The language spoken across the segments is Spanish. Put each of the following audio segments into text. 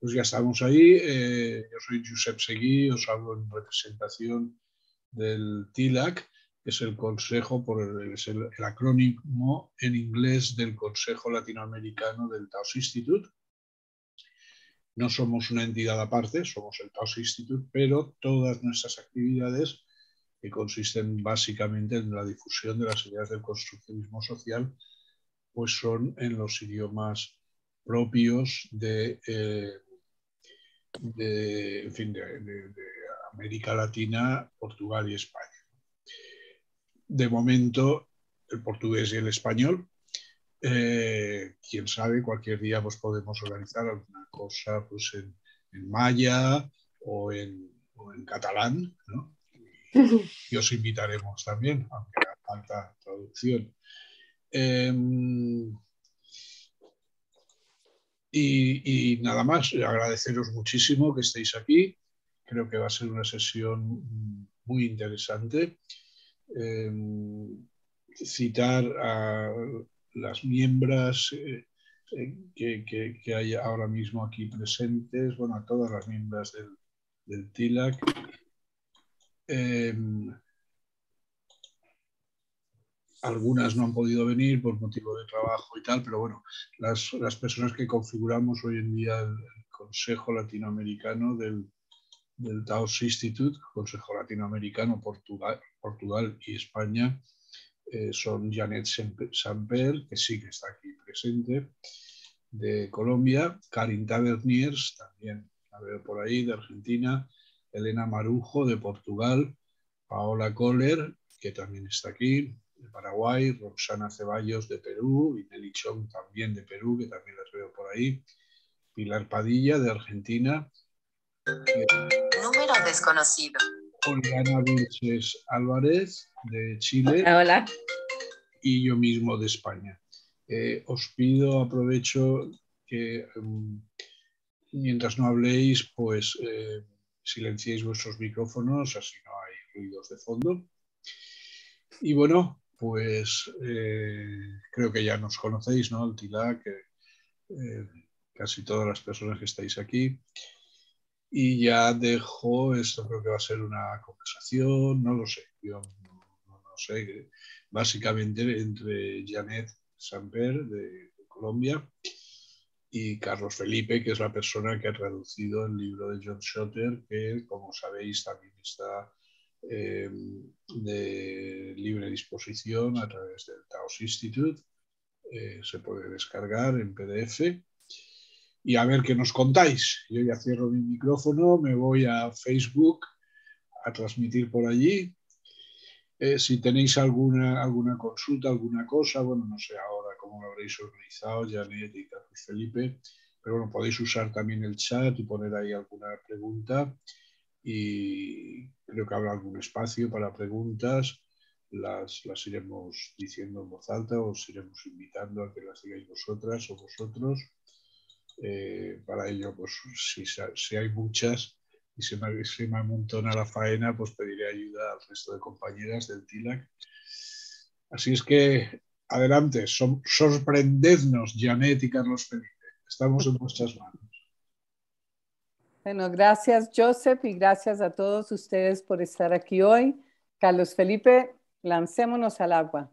pues ya estamos ahí. Eh, yo soy Josep Seguí, os hablo en representación del TILAC, que es el Consejo, por acrónimo en inglés del Consejo Latinoamericano del Taos Institute. No somos una entidad aparte, somos el Taos Institute, pero todas nuestras actividades, que consisten básicamente en la difusión de las ideas del constructivismo social, pues son en los idiomas propios de, eh, fin, de, América Latina, Portugal y España. De momento, el portugués y el español. Eh, quién sabe, cualquier día pues, podemos organizar alguna cosa pues, en, maya o en, catalán, y os invitaremos también, aunque falta traducción. Em, y, nada más, eh, agradeceros muchísimo que estéis aquí. Creo que va a ser una sesión muy interesante. Eh, citar a las miembros eh, que, hay ahora mismo aquí presentes, bueno, a todas las miembros del, TILAC algunas no han podido venir por motivo de trabajo y tal, pero bueno, las, personas que configuramos hoy en día el, Consejo Latinoamericano del, del Taos Institute, Consejo Latinoamericano Portugal, Portugal y España, eh, son Janet Samper, que sí que está aquí presente, de Colombia, Karin Taverniers, también la veo por ahí, de Argentina, Elena Marujo, de Portugal, Paola Kohler, que también está aquí, de Paraguay, Roxana Ceballos de Perú y Nelly Chong también de Perú, que también las veo por ahí, Pilar Padilla de Argentina. Número desconocido. Juliana Vilches Álvarez de Chile. Hola, Y yo mismo de España. Eh, os pido, aprovecho que em, mientras no habléis, pues eh, silenciéis vuestros micrófonos, así no hay ruidos de fondo. Y bueno, pues eh, creo que ya nos conocéis, ¿no? El eh, casi todas las personas que estáis aquí. Y ya dejo, esto creo que va a ser una conversación, no lo sé, yo no, sé, básicamente entre Janet Samper de Colombia y Carlos Felipe, que es la persona que ha traducido el libro de John Schotter, que como sabéis también está eh, de libre disposición a través del Taos Institute. Eh, se puede descargar en PDF. Y a ver qué nos contáis. Yo ya cierro mi micrófono, me voy a Facebook a transmitir por allí. Eh, si tenéis alguna, alguna consulta, alguna cosa, bueno, no sé ahora cómo lo habréis organizado, Janet y Carlos Felipe, pero bueno, podéis usar también el chat y poner ahí alguna pregunta y creo que habrá algún espacio para preguntas. Las, iremos diciendo en voz alta, os iremos invitando a que las digáis vosotras o vosotros. Eh, para ello, pues si, hay muchas y se me, se me amontona la faena, pues pediré ayuda al resto de compañeras del TILAC. Así es que adelante, sorprendednos, Janet y Carlos Felipe. Estamos en vuestras manos. Bueno, gracias Joseph y gracias a todos ustedes por estar aquí hoy. Carlos Felipe, lancémonos al agua.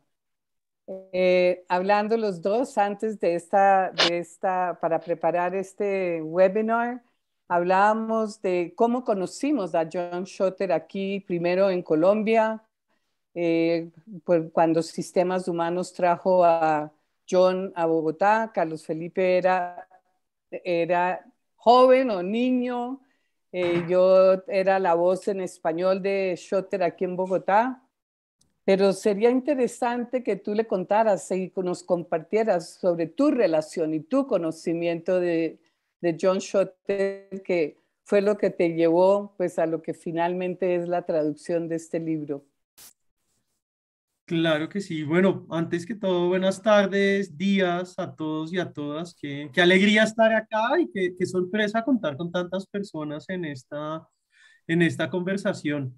Eh, hablando los dos antes de esta, de esta, para preparar este webinar, hablábamos de cómo conocimos a John Schotter aquí, primero en Colombia, eh, pues, cuando Sistemas Humanos trajo a John a Bogotá, Carlos Felipe era, era joven o niño. Eh, yo era la voz en español de Schotter aquí en Bogotá. Pero sería interesante que tú le contaras y nos compartieras sobre tu relación y tu conocimiento de, John Schotter, que fue lo que te llevó pues, a lo que finalmente es la traducción de este libro. Claro que sí. Bueno, antes que todo, buenas tardes, días a todos y a todas. Qué, alegría estar acá y qué, sorpresa contar con tantas personas en esta, en esta conversación.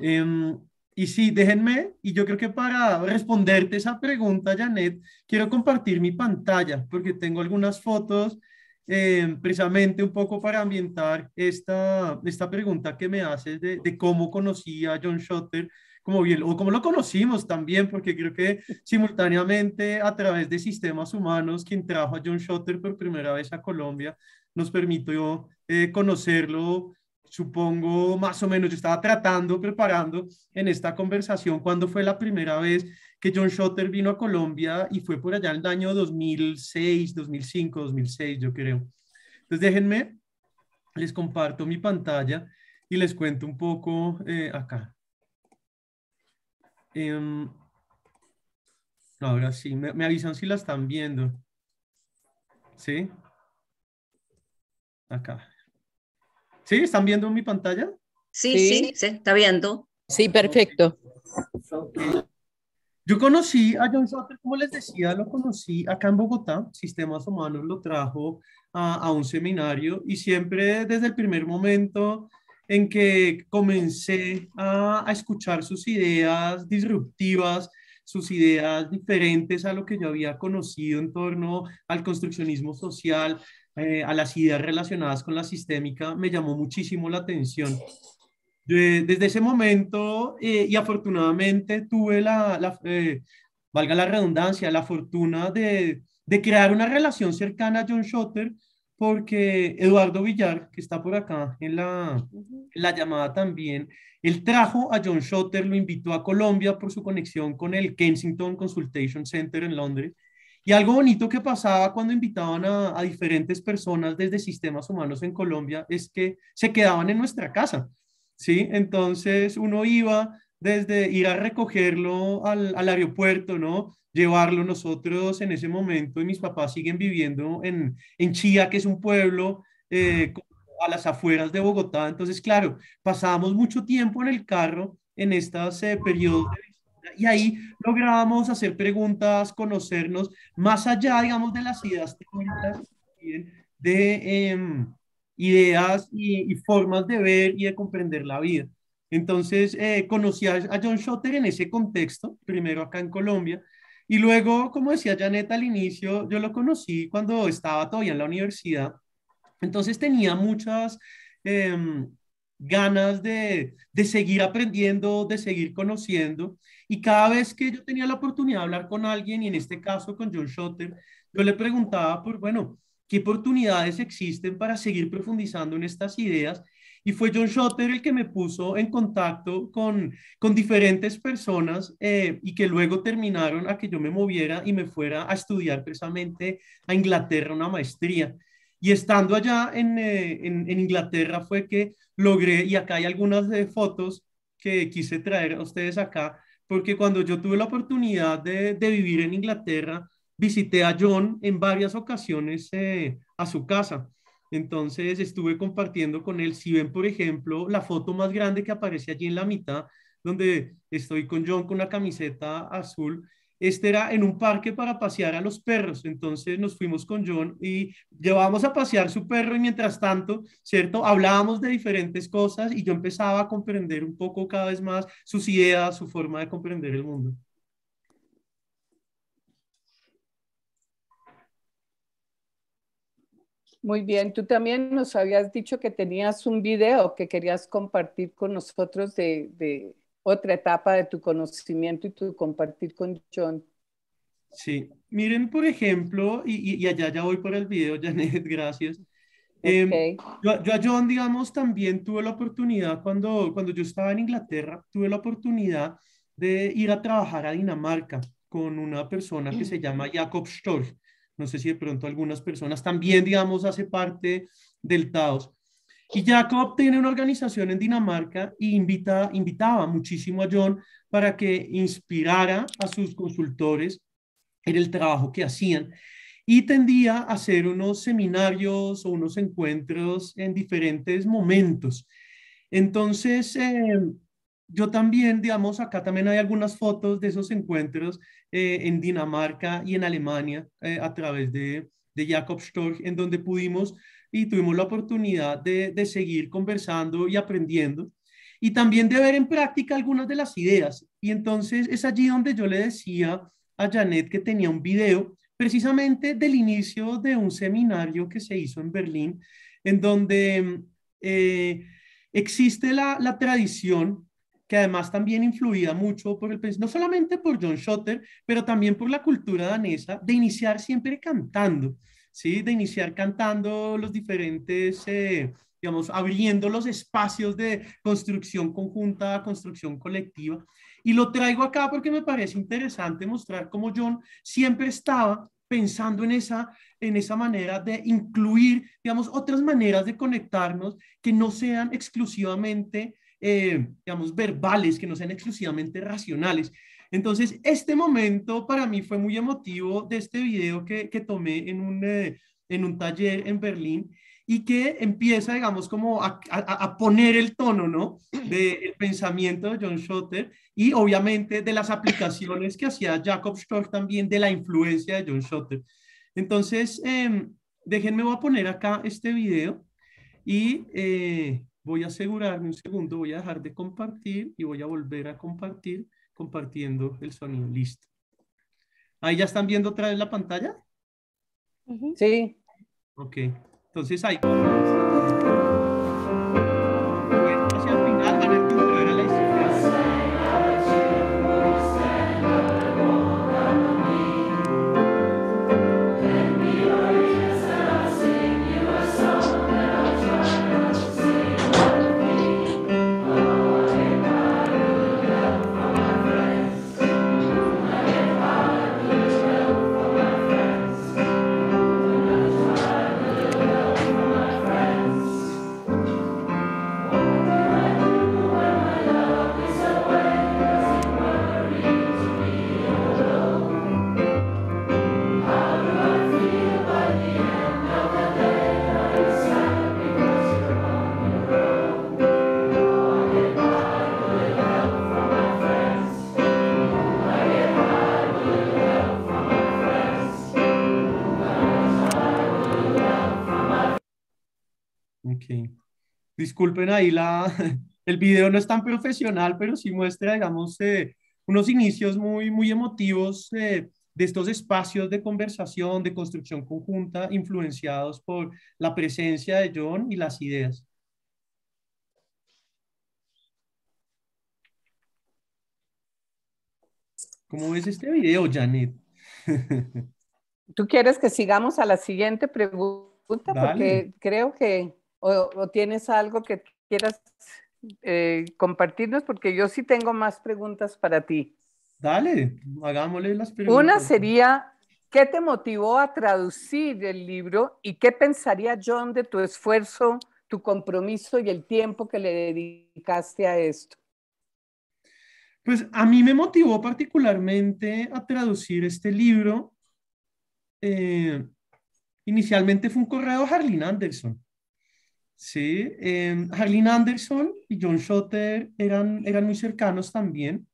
Em, y sí, déjenme, y yo creo que para responderte esa pregunta, Janet, quiero compartir mi pantalla porque tengo algunas fotos em, precisamente un poco para ambientar esta, pregunta que me haces de, de cómo conocí a John Schotter como bien, o como lo conocimos también, porque creo que simultáneamente a través de sistemas humanos, quien trajo a John Schotter por primera vez a Colombia, nos permitió eh, conocerlo, supongo, más o menos. Yo estaba tratando, preparando en esta conversación cuando fue la primera vez que John Schotter vino a Colombia y fue por allá en el año 2006, 2005, 2006, yo creo. Entonces déjenme, les comparto mi pantalla y les cuento un poco eh, acá. Em, ahora sí, me, avisan si la están viendo. ¿Sí? Acá. ¿Sí? ¿Están viendo mi pantalla? Sí, sí, sí está viendo. Sí, perfecto. Yo conocí a John Sutter, como les decía, lo conocí acá en Bogotá, Sistemas Humanos lo trajo a, a, un seminario y siempre desde el primer momento en que comencé a, escuchar sus ideas disruptivas, sus ideas diferentes a lo que yo había conocido en torno al construccionismo social, eh, a las ideas relacionadas con la sistémica, me llamó muchísimo la atención. Eh, desde ese momento, eh, y afortunadamente tuve la, valga la redundancia, la fortuna de, de crear una relación cercana a John Schotter, porque Eduardo Villar, que está por acá en la, llamada también, él trajo a John Schotter, lo invitó a Colombia por su conexión con el Kensington Consultation Center en Londres. Y algo bonito que pasaba cuando invitaban a, a diferentes personas desde sistemas humanos en Colombia es que se quedaban en nuestra casa. ¿sí? Entonces uno iba, desde ir a recogerlo al, aeropuerto, ¿no? Llevarlo nosotros en ese momento y mis papás siguen viviendo en, Chía, que es un pueblo eh, a las afueras de Bogotá. Entonces, claro, pasamos mucho tiempo en el carro en este eh, periodo de y ahí lográbamos hacer preguntas, conocernos más allá, digamos, de las ideas de em, ideas y formas de ver y de comprender la vida. Entonces, eh, conocí a, John Schotter en ese contexto, primero acá en Colombia, y luego, como decía Janet al inicio, yo lo conocí cuando estaba todavía en la universidad, entonces tenía muchas em, ganas de, seguir aprendiendo, de seguir conociendo, y cada vez que yo tenía la oportunidad de hablar con alguien, y en este caso con John Schotter, yo le preguntaba, por, bueno, ¿qué oportunidades existen para seguir profundizando en estas ideas? Y fue John Schotter el que me puso en contacto con, diferentes personas eh, y que luego terminaron a que yo me moviera y me fuera a estudiar precisamente a Inglaterra una maestría. Y estando allá en, eh, Inglaterra fue que logré, y acá hay algunas fotos que quise traer a ustedes acá, porque cuando yo tuve la oportunidad de vivir en Inglaterra, visité a John en varias ocasiones eh, a su casa entonces estuve compartiendo con él, si ven por ejemplo la foto más grande que aparece allí en la mitad, donde estoy con John con una camiseta azul, este era en un parque para pasear a los perros. Entonces nos fuimos con John y llevamos a pasear su perro y mientras tanto, ¿cierto? Hablábamos de diferentes cosas y yo empezaba a comprender un poco cada vez más sus ideas, su forma de comprender el mundo. Muy bien, tú también nos habías dicho que tenías un video que querías compartir con nosotros de, otra etapa de tu conocimiento y tu compartir con John. Sí, miren, por ejemplo, y, allá ya voy por el video, Janet, gracias. Eh, yo, a John, digamos, también tuve la oportunidad, cuando, cuando yo estaba en Inglaterra, tuve la oportunidad de ir a trabajar a Dinamarca con una persona que se llama Jacob Storch no sé si de pronto algunas personas también, digamos, hace parte del Taos. Y Jacob tiene una organización en Dinamarca e invita, invitaba muchísimo a John para que inspirara a sus consultores en el trabajo que hacían y tendía a hacer unos seminarios o unos encuentros en diferentes momentos. Entonces, eh, yo también, digamos, acá también hay algunas fotos de esos encuentros eh, en Dinamarca y en Alemania eh, a través de, de Jakob Storch, en donde pudimos y tuvimos la oportunidad de, de, seguir conversando y aprendiendo y también de ver en práctica algunas de las ideas. Y entonces es allí donde yo le decía a Janet que tenía un video precisamente del inicio de un seminario que se hizo en Berlín, en donde eh, existe la, la tradición que además también influida mucho por el no solamente por John Schotter, pero también por la cultura danesa de iniciar siempre cantando, ¿sí? De iniciar cantando los diferentes, eh, digamos, abriendo los espacios de construcción conjunta, construcción colectiva. Y lo traigo acá porque me parece interesante mostrar cómo John siempre estaba pensando en esa, en esa manera de incluir, digamos, otras maneras de conectarnos que no sean exclusivamente eh, digamos, verbales, que no sean exclusivamente racionales. Entonces, este momento para mí fue muy emotivo de este video que, que tomé en un, eh, en un taller en Berlín y que empieza, digamos, como a, poner el tono, ¿no? Del el pensamiento de John Schotter y obviamente de las aplicaciones que hacía Jacob Storch también de la influencia de John Schotter. Entonces, em, déjenme, voy a poner acá este video y eh, voy a asegurarme un segundo, voy a dejar de compartir y voy a volver a compartir compartiendo el sonido. Listo. ¿Ahí ya están viendo otra vez la pantalla? Sí. Ok, entonces ahí. Disculpen ahí la, el video no es tan profesional, pero sí muestra, digamos, eh, unos inicios muy, muy emotivos eh, de estos espacios de conversación, de construcción conjunta, influenciados por la presencia de John y las ideas. ¿Cómo ves este video, Janet? ¿Tú quieres que sigamos a la siguiente pregunta? Porque creo que o, tienes algo que quieras eh, compartirnos, porque yo sí tengo más preguntas para ti. Dale, hagámosle las preguntas. Una sería, ¿qué te motivó a traducir el libro y qué pensaría John de tu esfuerzo, tu compromiso y el tiempo que le dedicaste a esto? Pues a mí me motivó particularmente a traducir este libro. Eh, inicialmente fue un correo de Harlene Anderson. Sí, eh, em, Harlene Anderson y John Schotter eran, eran muy cercanos también.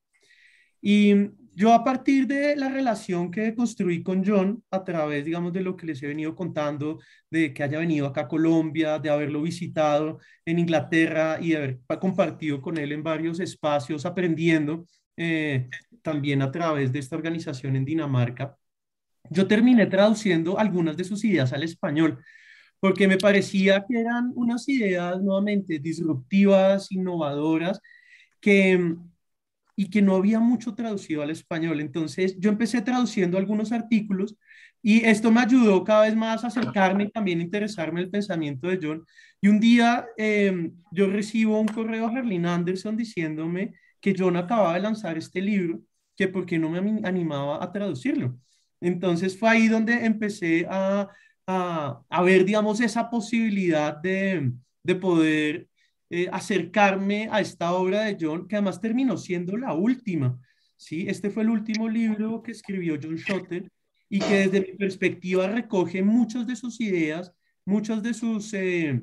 Y yo a partir de la relación que construí con John, a través, digamos, de lo que les he venido contando, de que haya venido acá a Colombia, de haberlo visitado en Inglaterra y de haber compartido con él en varios espacios, aprendiendo eh, también a través de esta organización en Dinamarca, yo terminé traduciendo algunas de sus ideas al español porque me parecía que eran unas ideas nuevamente disruptivas, innovadoras, que, y que no había mucho traducido al español. Entonces yo empecé traduciendo algunos artículos y esto me ayudó cada vez más a acercarme y también a interesarme el pensamiento de John. Y un día em, yo recibo un correo de Herlin Anderson diciéndome que John acababa de lanzar este libro, que por qué no me animaba a traducirlo. Entonces fue ahí donde empecé a a, ver, digamos, esa posibilidad de, poder eh, acercarme a esta obra de John, que además terminó siendo la última. ¿sí? Este fue el último libro que escribió John Schotter y que desde mi perspectiva recoge muchas de sus ideas, muchas de sus eh,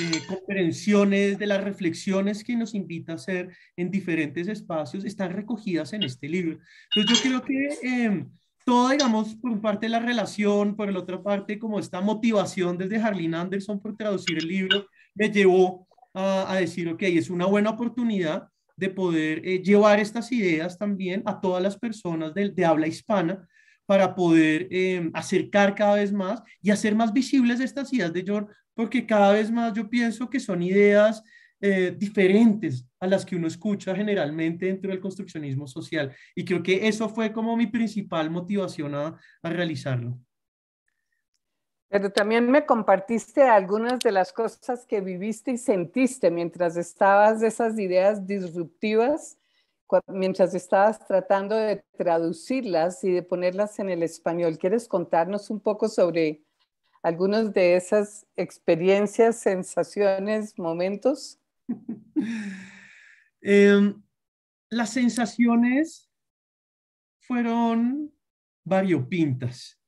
eh, comprensiones, de las reflexiones que nos invita a hacer en diferentes espacios, están recogidas en este libro. Entonces yo creo que em, todo, digamos, por parte de la relación, por la otra parte como esta motivación desde Harlene Anderson por traducir el libro, me llevó a, decir, ok, es una buena oportunidad de poder eh, llevar estas ideas también a todas las personas de, de habla hispana para poder em, acercar cada vez más y hacer más visibles estas ideas de George, porque cada vez más yo pienso que son ideas eh, diferentes a las que uno escucha generalmente dentro del construccionismo social. Y creo que eso fue como mi principal motivación a, a realizarlo. Pero también me compartiste algunas de las cosas que viviste y sentiste mientras estabas de esas ideas disruptivas, mientras estabas tratando de traducirlas y de ponerlas en el español. ¿Quieres contarnos un poco sobre algunas de esas experiencias, sensaciones, momentos? Em, las sensaciones fueron variopintas.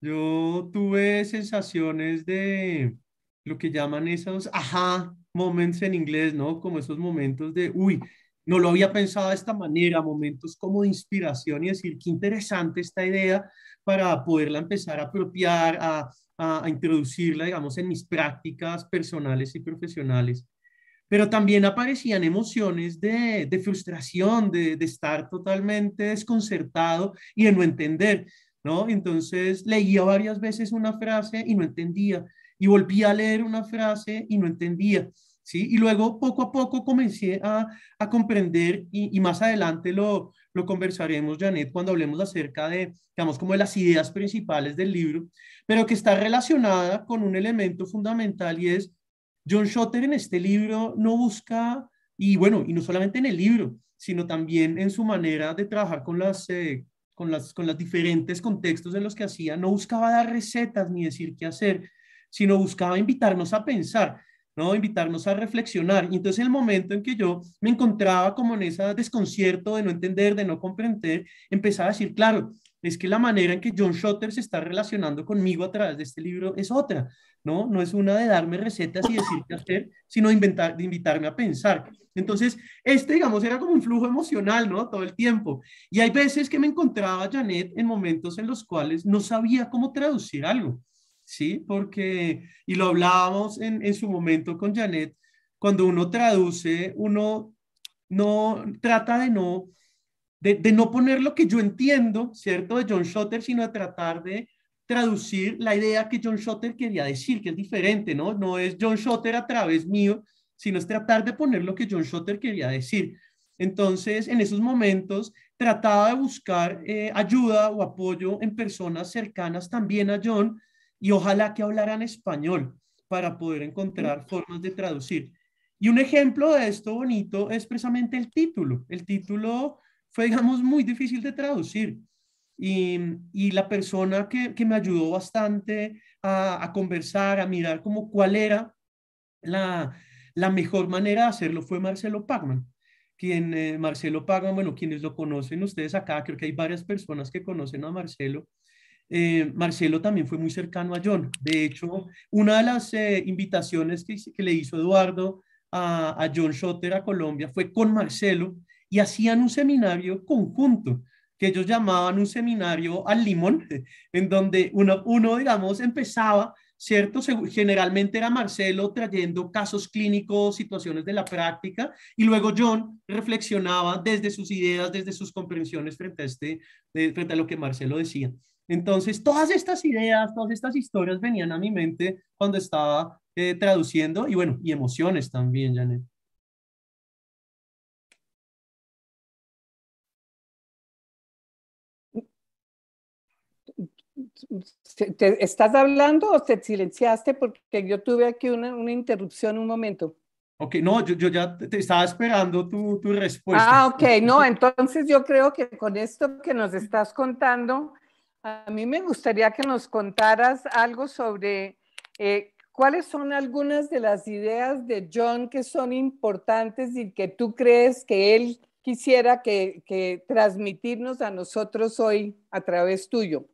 Yo tuve sensaciones de lo que llaman esos ajá moments en inglés, ¿no? Como esos momentos de, uy, no lo había pensado de esta manera, momentos como de inspiración y decir, qué interesante esta idea para poderla empezar a apropiar, a, a, a introducirla, digamos, en mis prácticas personales y profesionales pero también aparecían emociones de, frustración, de, estar totalmente desconcertado y de no entender, ¿no? Entonces leía varias veces una frase y no entendía, y volvía a leer una frase y no entendía, ¿sí? Y luego poco a poco comencé a, comprender y, más adelante lo, lo conversaremos, Janet, cuando hablemos acerca de, digamos, como de las ideas principales del libro, pero que está relacionada con un elemento fundamental y es John Schotter en este libro no busca, y bueno, y no solamente en el libro, sino también en su manera de trabajar eh, con las, con las, diferentes contextos en los que hacía, no buscaba dar recetas ni decir qué hacer, sino buscaba invitarnos a pensar. ¿no? Invitarnos a reflexionar. Y entonces el momento en que yo me encontraba como en ese desconcierto de no entender, de no comprender, empezaba a decir, claro, es que la manera en que John Schotter se está relacionando conmigo a través de este libro es otra. ¿no? es una de darme recetas y decir qué hacer, sino de invitarme a pensar. Entonces, este, digamos, era como un flujo emocional, ¿no? Todo el tiempo. Y hay veces que me encontraba, Janet, en momentos en los cuales no sabía cómo traducir algo, ¿sí? Porque, y lo hablábamos en, su momento con Janet, cuando uno traduce, uno no trata de no, de, no poner lo que yo entiendo, ¿cierto? De John Schotter, sino de tratar de traducir la idea que John Schotter quería decir, que es diferente, ¿no? No es John Schotter a través mío, sino es tratar de poner lo que John Schotter quería decir. Entonces, en esos momentos, trataba de buscar eh, ayuda o apoyo en personas cercanas también a John y ojalá que hablaran español para poder encontrar formas de traducir. Y un ejemplo de esto bonito es precisamente el título. El título fue, digamos, muy difícil de traducir Em, y, la persona que, que, me ayudó bastante a, conversar, a mirar como cuál era la, la mejor manera de hacerlo fue Marcelo Pagman quien eh, Marcelo Pagman, bueno, quienes lo conocen ustedes acá, creo que hay varias personas que conocen a Marcelo. Eh, Marcelo también fue muy cercano a John. De hecho, una de las eh, invitaciones que, que, le hizo Eduardo a, a John Schotter a Colombia fue con Marcelo y hacían un seminario conjunto que ellos llamaban un seminario al limón, en donde uno, uno digamos, empezaba, ¿cierto? Generalmente era Marcelo trayendo casos clínicos, situaciones de la práctica, y luego John reflexionaba desde sus ideas, desde sus comprensiones frente a, este, eh, frente a lo que Marcelo decía. Entonces, todas estas ideas, todas estas historias venían a mi mente cuando estaba eh, traduciendo, y bueno, y emociones también, Janet. ¿Te ¿Estás hablando o te silenciaste? Porque yo tuve aquí una, interrupción un momento. Ok, no, yo, yo, ya te estaba esperando tu, tu respuesta. Ah, ok, no, entonces yo creo que con esto que nos estás contando, a mí me gustaría que nos contaras algo sobre eh, cuáles son algunas de las ideas de John que son importantes y que tú crees que él quisiera que, que transmitirnos a nosotros hoy a través tuyo.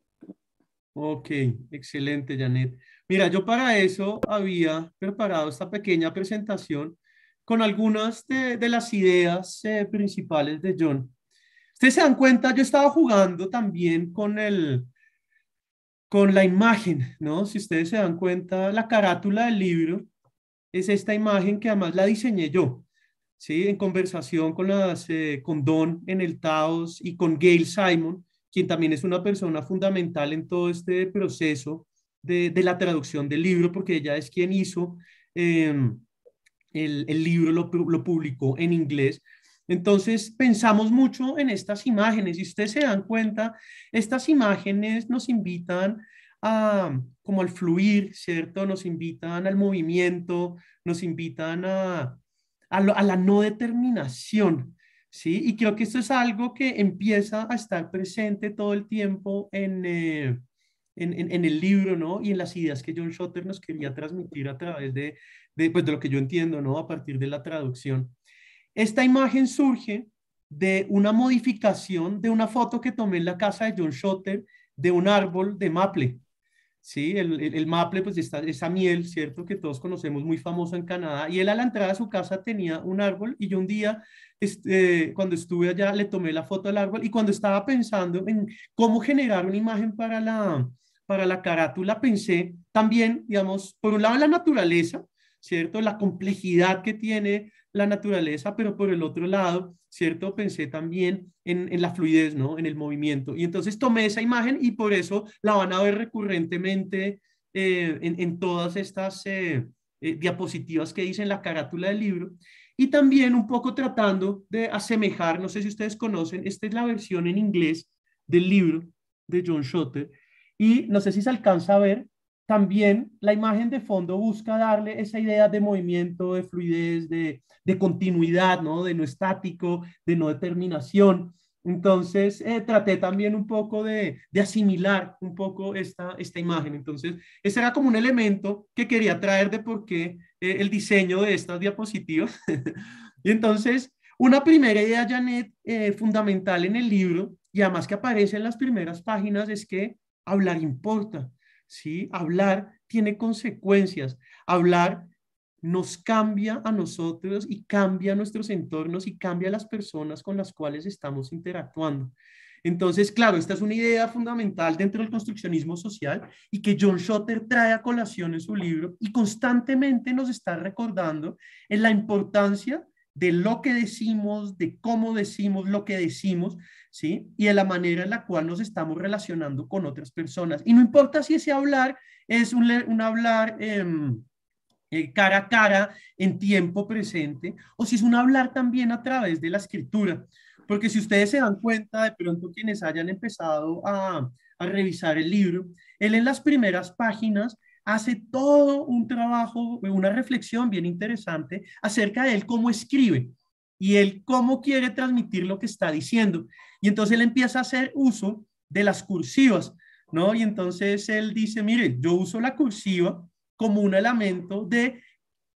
Ok, excelente, Janet. Mira, yo para eso había preparado esta pequeña presentación con algunas de, las ideas eh, principales de John. Ustedes se dan cuenta, yo estaba jugando también con el con la imagen, ¿no? Si ustedes se dan cuenta, la carátula del libro es esta imagen que además la diseñé yo, ¿sí? En conversación con, eh, con Don en el Taos y con Gail Simon, quien también es una persona fundamental en todo este proceso de, la traducción del libro, porque ella es quien hizo em, el, libro, lo, publicó en inglés. Entonces pensamos mucho en estas imágenes y ustedes se dan cuenta, estas imágenes nos invitan a, como al fluir, ¿cierto? Nos invitan al movimiento, nos invitan a, a, la no determinación, ¿sí? Y creo que esto es algo que empieza a estar presente todo el tiempo eh, en, el libro, ¿no? Y en las ideas que John Schotter nos quería transmitir a través de, de, pues, de lo que yo entiendo, ¿no? A partir de la traducción. Esta imagen surge de una modificación de una foto que tomé en la casa de John Schotter de un árbol de maple. ¿sí? El, maple, pues está esa miel, ¿cierto? Que todos conocemos, muy famosa en Canadá. Y él a la entrada de su casa tenía un árbol y yo un día, este, cuando estuve allá, le tomé la foto al árbol y cuando estaba pensando en cómo generar una imagen para la, para la carátula, pensé también, digamos, por un lado la naturaleza, ¿cierto? La complejidad que tiene la naturaleza, pero por el otro lado, ¿cierto? Pensé también en, la fluidez, ¿no? En el movimiento. Y entonces tomé esa imagen y por eso la van a ver recurrentemente eh, en, todas estas eh, eh, diapositivas que dice en la carátula del libro. Y también un poco tratando de asemejar, no sé si ustedes conocen, esta es la versión en inglés del libro de John Schotter. Y no sé si se alcanza a ver, también la imagen de fondo busca darle esa idea de movimiento, de fluidez, de, continuidad, ¿no? De no estático, de no determinación. Entonces, eh, traté también un poco de, asimilar un poco esta, imagen. Entonces, ese era como un elemento que quería traer de por qué eh, el diseño de estas diapositivas. y entonces, una primera idea, Janet, eh, fundamental en el libro, y además que aparece en las primeras páginas, es que hablar importa. ¿sí? Hablar tiene consecuencias. Hablar nos cambia a nosotros y cambia nuestros entornos y cambia a las personas con las cuales estamos interactuando. Entonces, claro, esta es una idea fundamental dentro del construccionismo social y que John Schotter trae a colación en su libro y constantemente nos está recordando en la importancia de lo que decimos, de cómo decimos lo que decimos, y de la manera en la cual nos estamos relacionando con otras personas. Y no importa si ese hablar es un, hablar em, eh, cara a cara, en tiempo presente, o si es un hablar también a través de la escritura. Porque si ustedes se dan cuenta, de pronto quienes hayan empezado a, a revisar el libro, él en las primeras páginas hace todo un trabajo, una reflexión bien interesante acerca de él cómo escribe y él cómo quiere transmitir lo que está diciendo. Y entonces él empieza a hacer uso de las cursivas, ¿no? Y entonces él dice, mire, yo uso la cursiva como un elemento de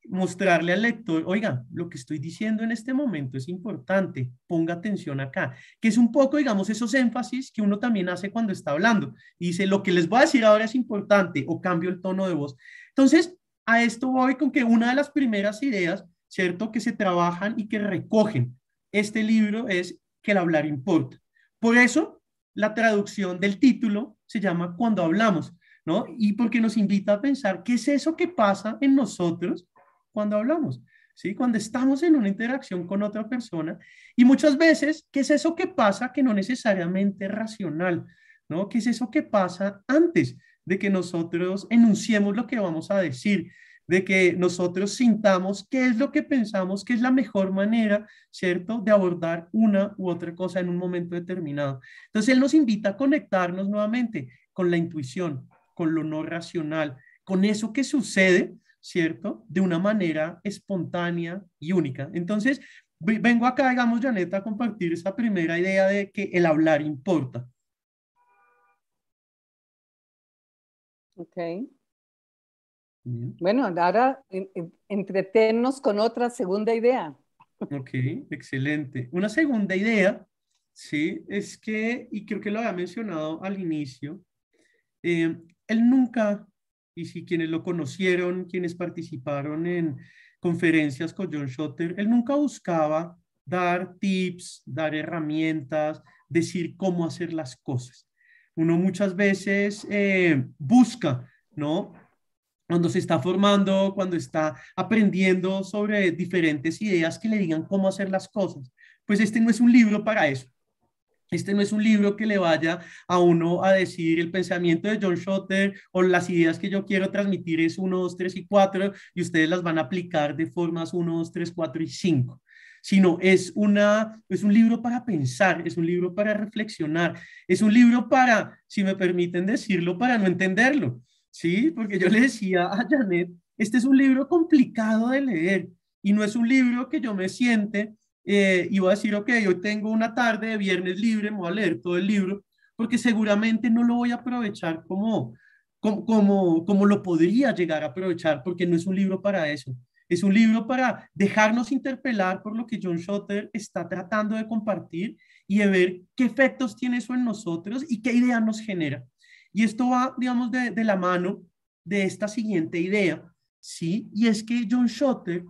mostrarle al lector, oiga, lo que estoy diciendo en este momento es importante, ponga atención acá, que es un poco, digamos, esos énfasis que uno también hace cuando está hablando. dice, lo que les voy a decir ahora es importante o cambio el tono de voz. Entonces, a esto voy con que una de las primeras ideas, ¿cierto?, que se trabajan y que recogen este libro es que el hablar importa. Por eso, la traducción del título se llama Cuando hablamos, ¿no? Y porque nos invita a pensar qué es eso que pasa en nosotros cuando hablamos, ¿sí? Cuando estamos en una interacción con otra persona y muchas veces, ¿qué es eso que pasa que no necesariamente es racional, ¿no? ¿Qué es eso que pasa antes de que nosotros enunciemos lo que vamos a decir? de que nosotros sintamos qué es lo que pensamos que es la mejor manera, ¿cierto?, de abordar una u otra cosa en un momento determinado. Entonces, Él nos invita a conectarnos nuevamente con la intuición, con lo no racional, con eso que sucede, ¿cierto?, de una manera espontánea y única. Entonces, vengo acá, digamos, Janeta, a compartir esa primera idea de que el hablar importa. Okay. Bueno, ahora entretenernos con otra segunda idea. Ok, excelente. Una segunda idea, sí, es que, y creo que lo había mencionado al inicio, eh, él nunca, y si quienes lo conocieron, quienes participaron en conferencias con John Schotter, él nunca buscaba dar tips, dar herramientas, decir cómo hacer las cosas. Uno muchas veces eh, busca, ¿no? cuando se está formando, cuando está aprendiendo sobre diferentes ideas que le digan cómo hacer las cosas. Pues este no es un libro para eso. Este no es un libro que le vaya a uno a decir el pensamiento de John Schotter o las ideas que yo quiero transmitir es 1, 2, 3 y 4 y ustedes las van a aplicar de formas 1, 2, 3, 4 y 5 sino es, una, es un libro para pensar, es un libro para reflexionar, es un libro para, si me permiten decirlo, para no entenderlo. ¿sí? Porque yo le decía a Janet, este es un libro complicado de leer y no es un libro que yo me siente eh, y voy a decir, ok, hoy tengo una tarde de viernes libre, me voy a leer todo el libro, porque seguramente no lo voy a aprovechar como, como, como, como lo podría llegar a aprovechar, porque no es un libro para eso. Es un libro para dejarnos interpelar por lo que John Schotter está tratando de compartir y de ver qué efectos tiene eso en nosotros y qué idea nos genera. Y esto va, digamos, de, la mano de esta siguiente idea, ¿sí? Y es que John Schotter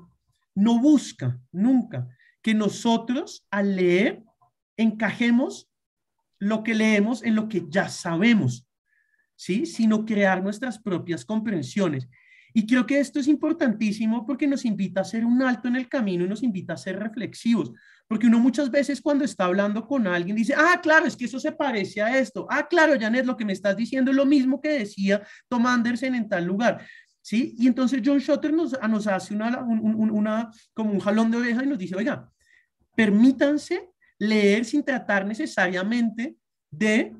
no busca nunca que nosotros al leer encajemos lo que leemos en lo que ya sabemos, ¿sí? Sino crear nuestras propias comprensiones. Y creo que esto es importantísimo porque nos invita a hacer un alto en el camino y nos invita a ser reflexivos, porque uno muchas veces cuando está hablando con alguien dice, ah, claro, es que eso se parece a esto. Ah, claro, Janet, lo que me estás diciendo es lo mismo que decía Tom Anderson en tal lugar. ¿Sí? Y entonces John Schotter nos, nos hace una, como un jalón de oreja y nos dice, oiga, permítanse leer sin tratar necesariamente de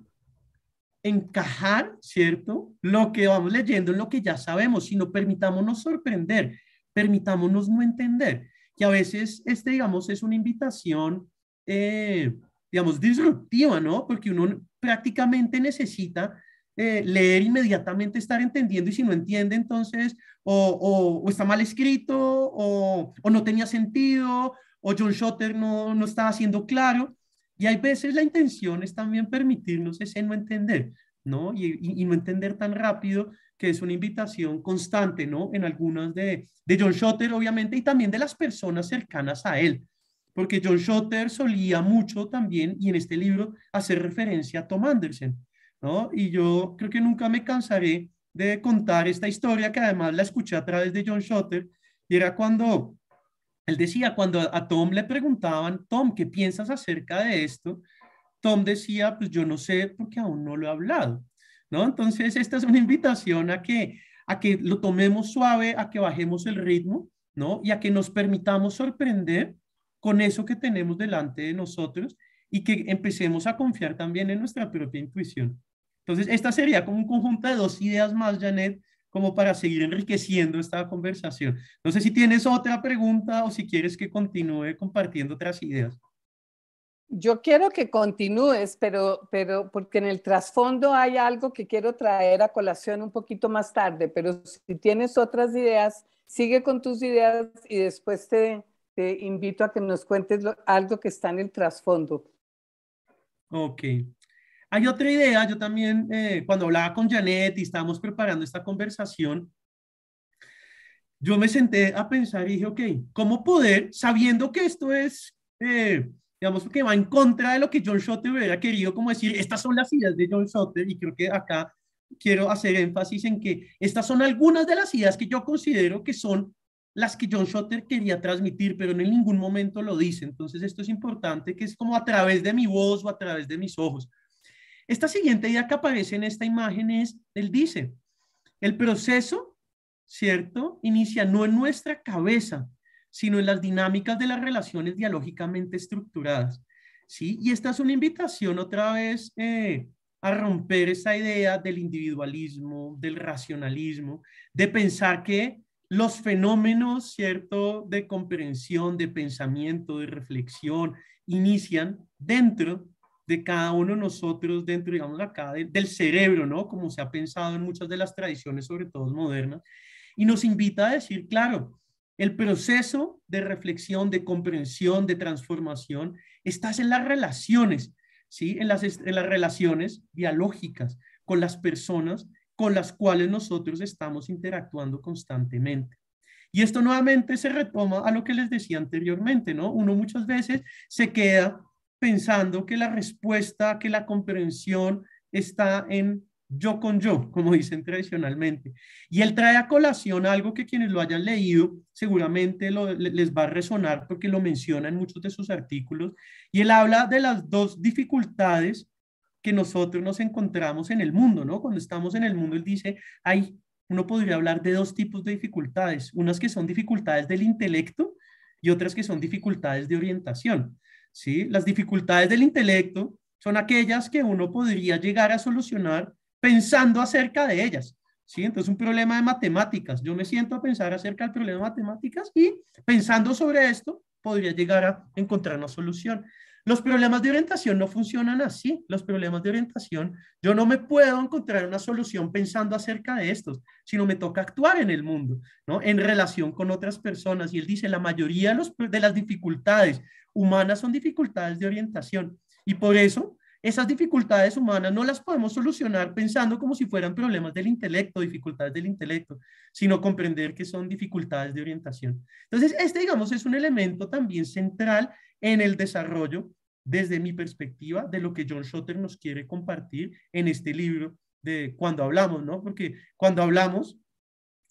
encajar, ¿cierto? Lo que vamos leyendo en lo que ya sabemos, sino permitámonos sorprender, permitámonos no entender que a veces, este, digamos, es una invitación, eh, digamos, disruptiva, ¿no? Porque uno prácticamente necesita eh, leer inmediatamente, estar entendiendo y si no entiende, entonces, o, está mal escrito, o, no tenía sentido, o John Schotter no, no estaba haciendo claro. Y hay veces la intención es también permitirnos ese no entender, ¿no? Y, y no entender tan rápido que es una invitación constante, ¿no? En algunas de, John Schotter, obviamente, y también de las personas cercanas a él, porque John Schotter solía mucho también, y en este libro, hacer referencia a Tom Anderson, ¿no? Y yo creo que nunca me cansaré de contar esta historia que además la escuché a través de John Schotter, y era cuando él decía, cuando a Tom le preguntaban, Tom, ¿qué piensas acerca de esto? Tom decía, pues yo no sé porque aún no lo he hablado. ¿no? Entonces, esta es una invitación a que, a que lo tomemos suave, a que bajemos el ritmo, ¿no? Y a que nos permitamos sorprender con eso que tenemos delante de nosotros y que empecemos a confiar también en nuestra propia intuición. Entonces, esta sería como un conjunto de dos ideas más, Janet, como para seguir enriqueciendo esta conversación. No sé si tienes otra pregunta o si quieres que continúe compartiendo otras ideas. Yo quiero que continúes, pero, pero porque en el trasfondo hay algo que quiero traer a colación un poquito más tarde, pero si tienes otras ideas, sigue con tus ideas y después te, invito a que nos cuentes algo que está en el trasfondo. Ok. Hay otra idea, yo también, eh, cuando hablaba con Janet y estábamos preparando esta conversación, yo me senté a pensar y dije, ok, ¿cómo poder, sabiendo que esto es... Eh, digamos, que va en contra de lo que John Schotter hubiera querido, como decir, estas son las ideas de John Schotter, y creo que acá quiero hacer énfasis en que estas son algunas de las ideas que yo considero que son las que John Schotter quería transmitir, pero en ningún momento lo dice. Entonces esto es importante, que es como a través de mi voz o a través de mis ojos. Esta siguiente idea que aparece en esta imagen es, él dice, el proceso, ¿cierto? Inicia no en nuestra cabeza, sino en las dinámicas de las relaciones dialógicamente estructuradas. ¿sí? Y esta es una invitación otra vez eh, a romper esa idea del individualismo, del racionalismo, de pensar que los fenómenos, ¿cierto?, de comprensión, de pensamiento, de reflexión, inician dentro de cada uno de nosotros, dentro, digamos, acá del cerebro, ¿no? Como se ha pensado en muchas de las tradiciones, sobre todo modernas, y nos invita a decir, claro, el proceso de reflexión, de comprensión, de transformación, estás en las relaciones, ¿sí? En las, las relaciones dialógicas con las personas con las cuales nosotros estamos interactuando constantemente. Y esto nuevamente se retoma a lo que les decía anteriormente, ¿no? Uno muchas veces se queda pensando que la respuesta, que la comprensión está en yo con yo, como dicen tradicionalmente. Y él trae a colación algo que quienes lo hayan leído seguramente les va a resonar porque lo menciona en muchos de sus artículos. Y él habla de las dos dificultades que nosotros nos encontramos en el mundo, ¿no? Cuando estamos en el mundo, él dice, hay, uno podría hablar de dos tipos de dificultades, unas que son dificultades del intelecto y otras que son dificultades de orientación, ¿sí? Las dificultades del intelecto son aquellas que uno podría llegar a solucionar pensando acerca de ellas. ¿sí? Entonces, un problema de matemáticas. Yo me siento a pensar acerca del problema de matemáticas y pensando sobre esto, podría llegar a encontrar una solución. Los problemas de orientación no funcionan así. Los problemas de orientación, yo no me puedo encontrar una solución pensando acerca de estos, sino me toca actuar en el mundo, ¿no? En relación con otras personas. Y él dice, la mayoría de las dificultades humanas son dificultades de orientación. Y por eso esas dificultades humanas no las podemos solucionar pensando como si fueran problemas del intelecto, dificultades del intelecto, sino comprender que son dificultades de orientación. Entonces, este, digamos, es un elemento también central en el desarrollo, desde mi perspectiva, de lo que John Schotter nos quiere compartir en este libro de cuando hablamos, ¿no? Porque cuando hablamos,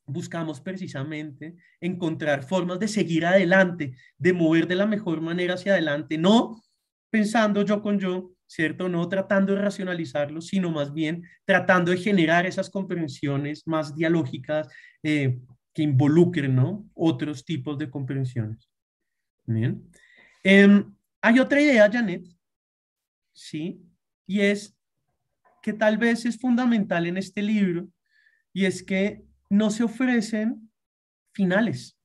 buscamos precisamente encontrar formas de seguir adelante, de mover de la mejor manera hacia adelante, no pensando yo con yo, ¿cierto? No tratando de racionalizarlo, sino más bien tratando de generar esas comprensiones más dialógicas eh, que involucren, Otros tipos de comprensiones. Bien. Em, hay otra idea, Janet, ¿sí? Y es que tal vez es fundamental en este libro, y es que no se ofrecen finales,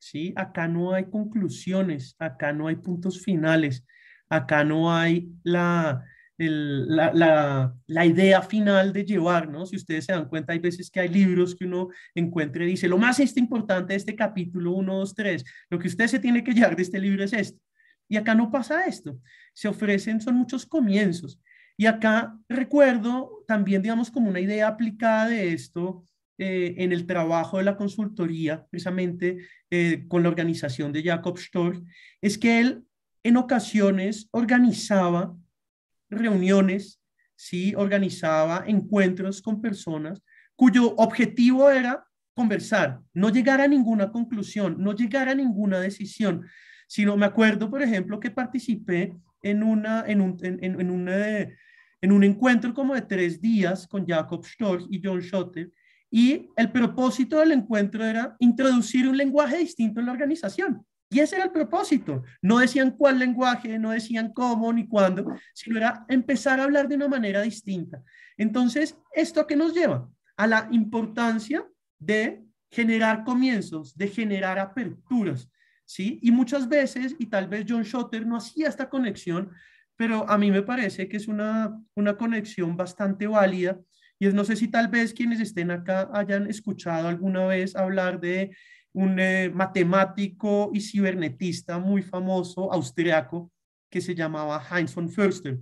¿sí? Acá no hay conclusiones, acá no hay puntos finales, acá no hay la, la, idea final de llevar, ¿no? Si ustedes se dan cuenta, hay veces que hay libros que uno encuentra y dice, lo más este importante de este capítulo 1, 2, 3, lo que usted se tiene que llevar de este libro es esto. Y acá no pasa esto. Se ofrecen, son muchos comienzos. Y acá recuerdo también, digamos, como una idea aplicada de esto eh, en el trabajo de la consultoría, precisamente eh, con la organización de Jacob Storch, es que él en ocasiones organizaba reuniones, ¿sí? organizaba encuentros con personas cuyo objetivo era conversar, no llegar a ninguna conclusión, no llegar a ninguna decisión, sino me acuerdo, por ejemplo, que participé en, una, en, un, en un encuentro como de tres días con Jacob Storch y John Schotter, y el propósito del encuentro era introducir un lenguaje distinto en la organización. Y ese era el propósito. No decían cuál lenguaje, no decían cómo ni cuándo, sino era empezar a hablar de una manera distinta. Entonces, ¿esto que nos lleva? A la importancia de generar comienzos, de generar aperturas, ¿sí? Y muchas veces, y tal vez John Schotter no hacía esta conexión, pero a mí me parece que es una, una conexión bastante válida. Y es, no sé si tal vez quienes estén acá hayan escuchado alguna vez hablar de un eh, matemático y cibernetista muy famoso austriaco que se llamaba Heinz von Förster.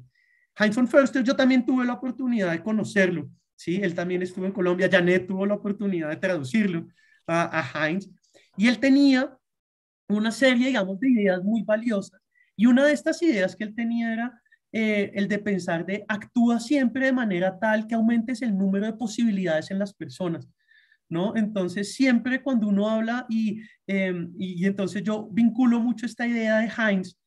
Heinz von Förster, yo también tuve la oportunidad de conocerlo, ¿sí? Él también estuvo en Colombia, Janet tuvo la oportunidad de traducirlo a, Heinz, y él tenía una serie, digamos, de ideas muy valiosas, y una de estas ideas que él tenía era eh, el de pensar de actúa siempre de manera tal que aumentes el número de posibilidades en las personas. ¿no? Entonces, siempre cuando uno habla em, y, entonces yo vinculo mucho esta idea de Heinz,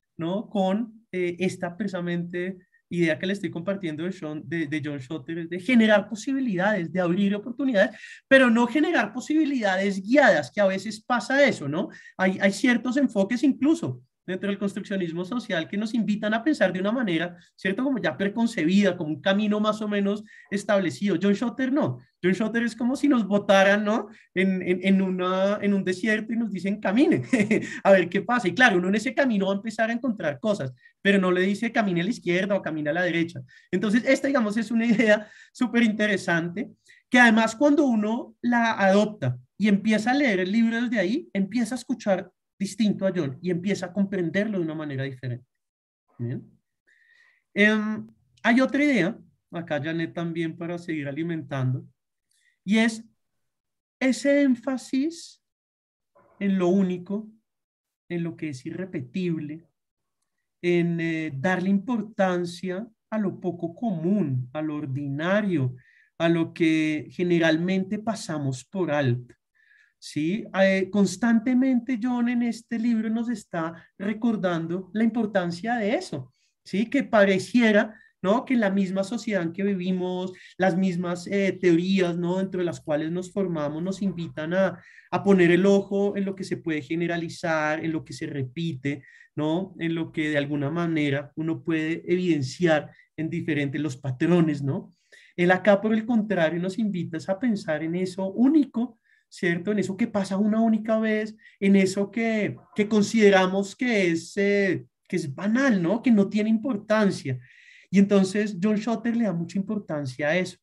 Con eh, esta precisamente idea que le estoy compartiendo de, de, John Schotter, de generar posibilidades, de abrir oportunidades, pero no generar posibilidades guiadas, que a veces pasa eso, ¿no? Hay, hay ciertos enfoques incluso dentro del construccionismo social que nos invitan a pensar de una manera, ¿cierto? Como ya preconcebida, como un camino más o menos establecido. John Schotter no. John Schotter es como si nos botaran, ¿no? En, un desierto y nos dicen camine, a ver qué pasa. Y claro, uno en ese camino va a empezar a encontrar cosas, pero no le dice camine a la izquierda o camine a la derecha. Entonces, esta, digamos, es una idea súper interesante que además cuando uno la adopta, y empieza a leer el libro desde ahí, empieza a escuchar distinto a John y empieza a comprenderlo de una manera diferente. Em, hay otra idea, acá Janet también para seguir alimentando, y es ese énfasis en lo único, en lo que es irrepetible, en eh, darle importancia a lo poco común, a lo ordinario, a lo que generalmente pasamos por alto. ¿sí? Eh, constantemente John en este libro nos está recordando la importancia de eso, ¿sí? Que pareciera, ¿no? Que la misma sociedad en que vivimos, las mismas eh, teorías, ¿no? Dentro de las cuales nos formamos, nos invitan a, poner el ojo en lo que se puede generalizar, en lo que se repite, ¿no? En lo que de alguna manera uno puede evidenciar en diferentes los patrones, ¿no? Él acá, por el contrario, nos invita a pensar en eso único ¿cierto? En eso que pasa una única vez, en eso que, consideramos que es, eh, que es banal, ¿no? Que no tiene importancia. Y entonces John Schotter le da mucha importancia a eso.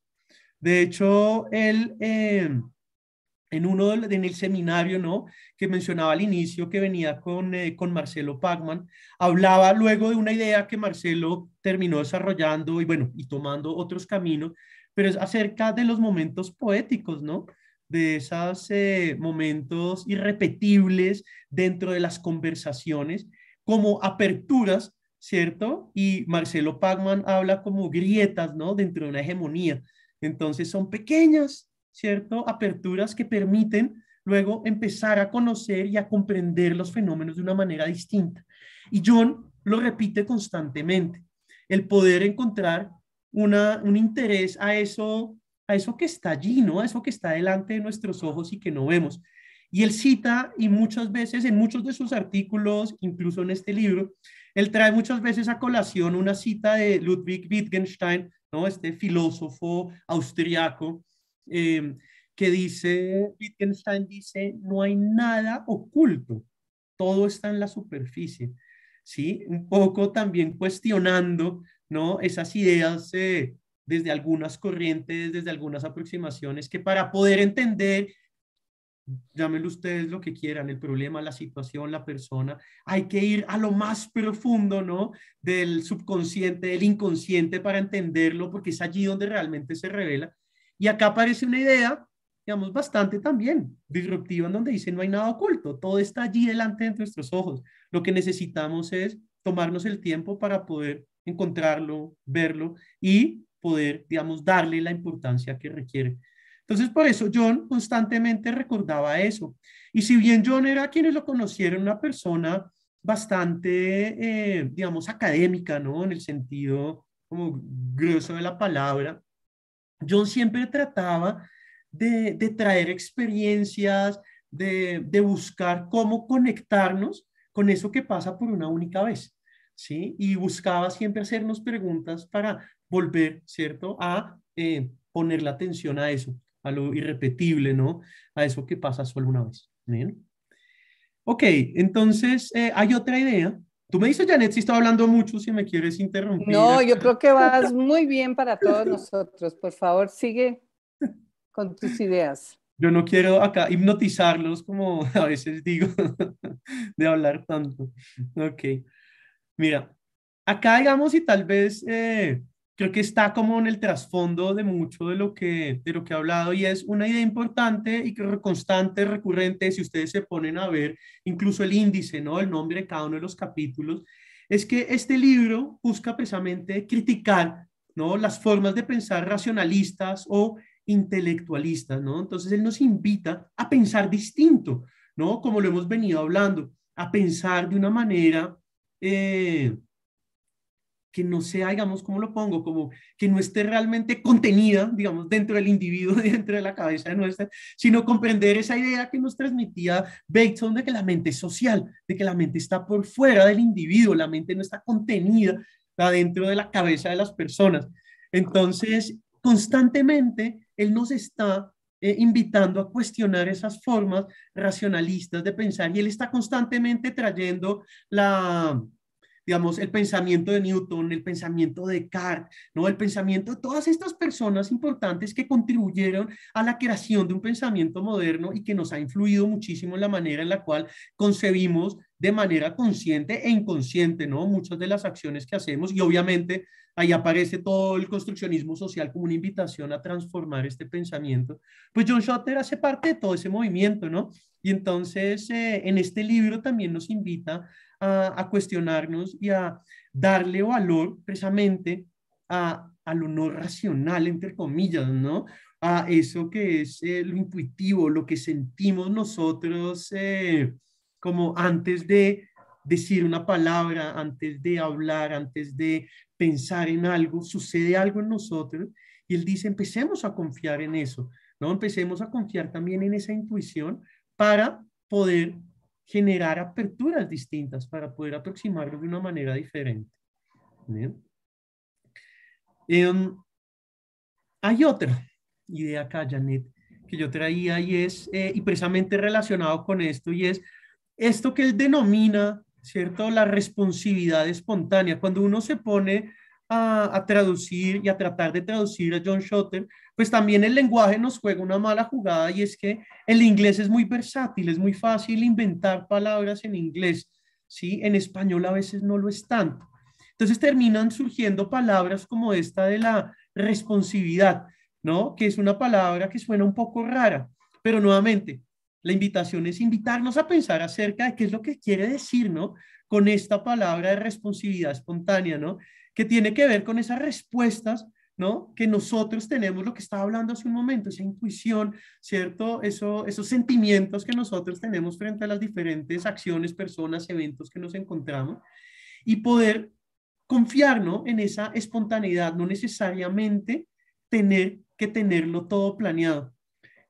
De hecho, él em, en uno en el seminario, ¿no? Que mencionaba al inicio que venía con, eh, con Marcelo Pagman, hablaba luego de una idea que Marcelo terminó desarrollando y bueno, y tomando otros caminos, pero es acerca de los momentos poéticos, ¿no? de esos eh, momentos irrepetibles dentro de las conversaciones, como aperturas, ¿cierto? Y Marcelo Pagman habla como grietas, ¿no? Dentro de una hegemonía. Entonces son pequeñas, ¿cierto? Aperturas que permiten luego empezar a conocer y a comprender los fenómenos de una manera distinta. Y John lo repite constantemente, el poder encontrar un interés a eso a eso que está allí, ¿no? A eso que está delante de nuestros ojos y que no vemos. Y él cita, y muchas veces en muchos de sus artículos, incluso en este libro, él trae muchas veces a colación una cita de Ludwig Wittgenstein, ¿no? este filósofo austriaco, em, que dice, Wittgenstein dice, no hay nada oculto, todo está en la superficie. ¿Sí? Un poco también cuestionando ¿no? esas ideas desde algunas corrientes, desde algunas aproximaciones, que para poder entender, llámenlo ustedes lo que quieran, el problema, la situación, la persona, hay que ir a lo más profundo, ¿no? Del subconsciente, del inconsciente para entenderlo, porque es allí donde realmente se revela. Y acá aparece una idea, digamos, bastante también disruptiva, en donde dice, no hay nada oculto, todo está allí delante de nuestros ojos. Lo que necesitamos es tomarnos el tiempo para poder encontrarlo, verlo y poder, digamos, darle la importancia que requiere. Entonces, por eso John constantemente recordaba eso. Y si bien John era quienes lo conocieron, una persona bastante, eh, digamos, académica, ¿no? En el sentido como grueso de la palabra, John siempre trataba de, traer experiencias, de, de, buscar cómo conectarnos con eso que pasa por una única vez, ¿sí? Y buscaba siempre hacernos preguntas para volver, ¿cierto? A eh, poner la atención a eso, a lo irrepetible, ¿no? A eso que pasa solo una vez. Bien. Ok, entonces eh, hay otra idea. Tú me dices, Janet, si estoy hablando mucho, si me quieres interrumpir. No, yo creo que vas muy bien para todos nosotros. Por favor, sigue con tus ideas. Yo no quiero acá hipnotizarlos como a veces digo de hablar tanto. Ok. Mira, acá digamos y tal vez eh, creo que está como en el trasfondo de mucho de lo que, de lo que he hablado y es una idea importante y creo constante, recurrente, si ustedes se ponen a ver incluso el índice, ¿no? El nombre de cada uno de los capítulos, es que este libro busca precisamente criticar, ¿no? Las formas de pensar racionalistas o intelectualistas, ¿no? Entonces él nos invita a pensar distinto, ¿no? Como lo hemos venido hablando, a pensar de una manera... Eh, que no sea, digamos, ¿cómo lo pongo? Como que no esté realmente contenida, digamos, dentro del individuo, dentro de la cabeza de nuestra, sino comprender esa idea que nos transmitía Bateson de que la mente es social, de que la mente está por fuera del individuo, la mente no está contenida dentro de la cabeza de las personas. Entonces, constantemente él nos está eh, invitando a cuestionar esas formas racionalistas de pensar y él está constantemente trayendo la, digamos, el pensamiento de Newton, el pensamiento de Descartes, ¿no? el pensamiento de todas estas personas importantes que contribuyeron a la creación de un pensamiento moderno y que nos ha influido muchísimo en la manera en la cual concebimos de manera consciente e inconsciente, ¿no? Muchas de las acciones que hacemos y obviamente ahí aparece todo el construccionismo social como una invitación a transformar este pensamiento. Pues John Schotter hace parte de todo ese movimiento, ¿no? Y entonces eh, en este libro también nos invita a, cuestionarnos y a darle valor precisamente a, al honor racional, entre comillas, ¿no? A eso que es eh, lo intuitivo, lo que sentimos nosotros eh, como antes de decir una palabra, antes de hablar, antes de pensar en algo, sucede algo en nosotros. Y él dice, empecemos a confiar en eso, ¿no? Empecemos a confiar también en esa intuición para poder generar aperturas distintas para poder aproximarlo de una manera diferente. Em, hay otra idea acá, Janet, que yo traía y es, eh, y precisamente relacionado con esto, y es esto que él denomina, ¿cierto? La responsividad espontánea. Cuando uno se pone a, traducir y a tratar de traducir a John Schotter, pues también el lenguaje nos juega una mala jugada y es que el inglés es muy versátil, es muy fácil inventar palabras en inglés, ¿sí? En español a veces no lo es tanto. Entonces terminan surgiendo palabras como esta de la responsividad, ¿no? Que es una palabra que suena un poco rara, pero nuevamente, la invitación es invitarnos a pensar acerca de qué es lo que quiere decir, ¿no? Con esta palabra de responsividad espontánea, ¿no? que tiene que ver con esas respuestas, ¿no? Que nosotros tenemos, lo que estaba hablando hace un momento, esa intuición, ¿cierto? Eso, esos sentimientos que nosotros tenemos frente a las diferentes acciones, personas, eventos que nos encontramos y poder confiarnos en esa espontaneidad, no necesariamente tener que tenerlo todo planeado.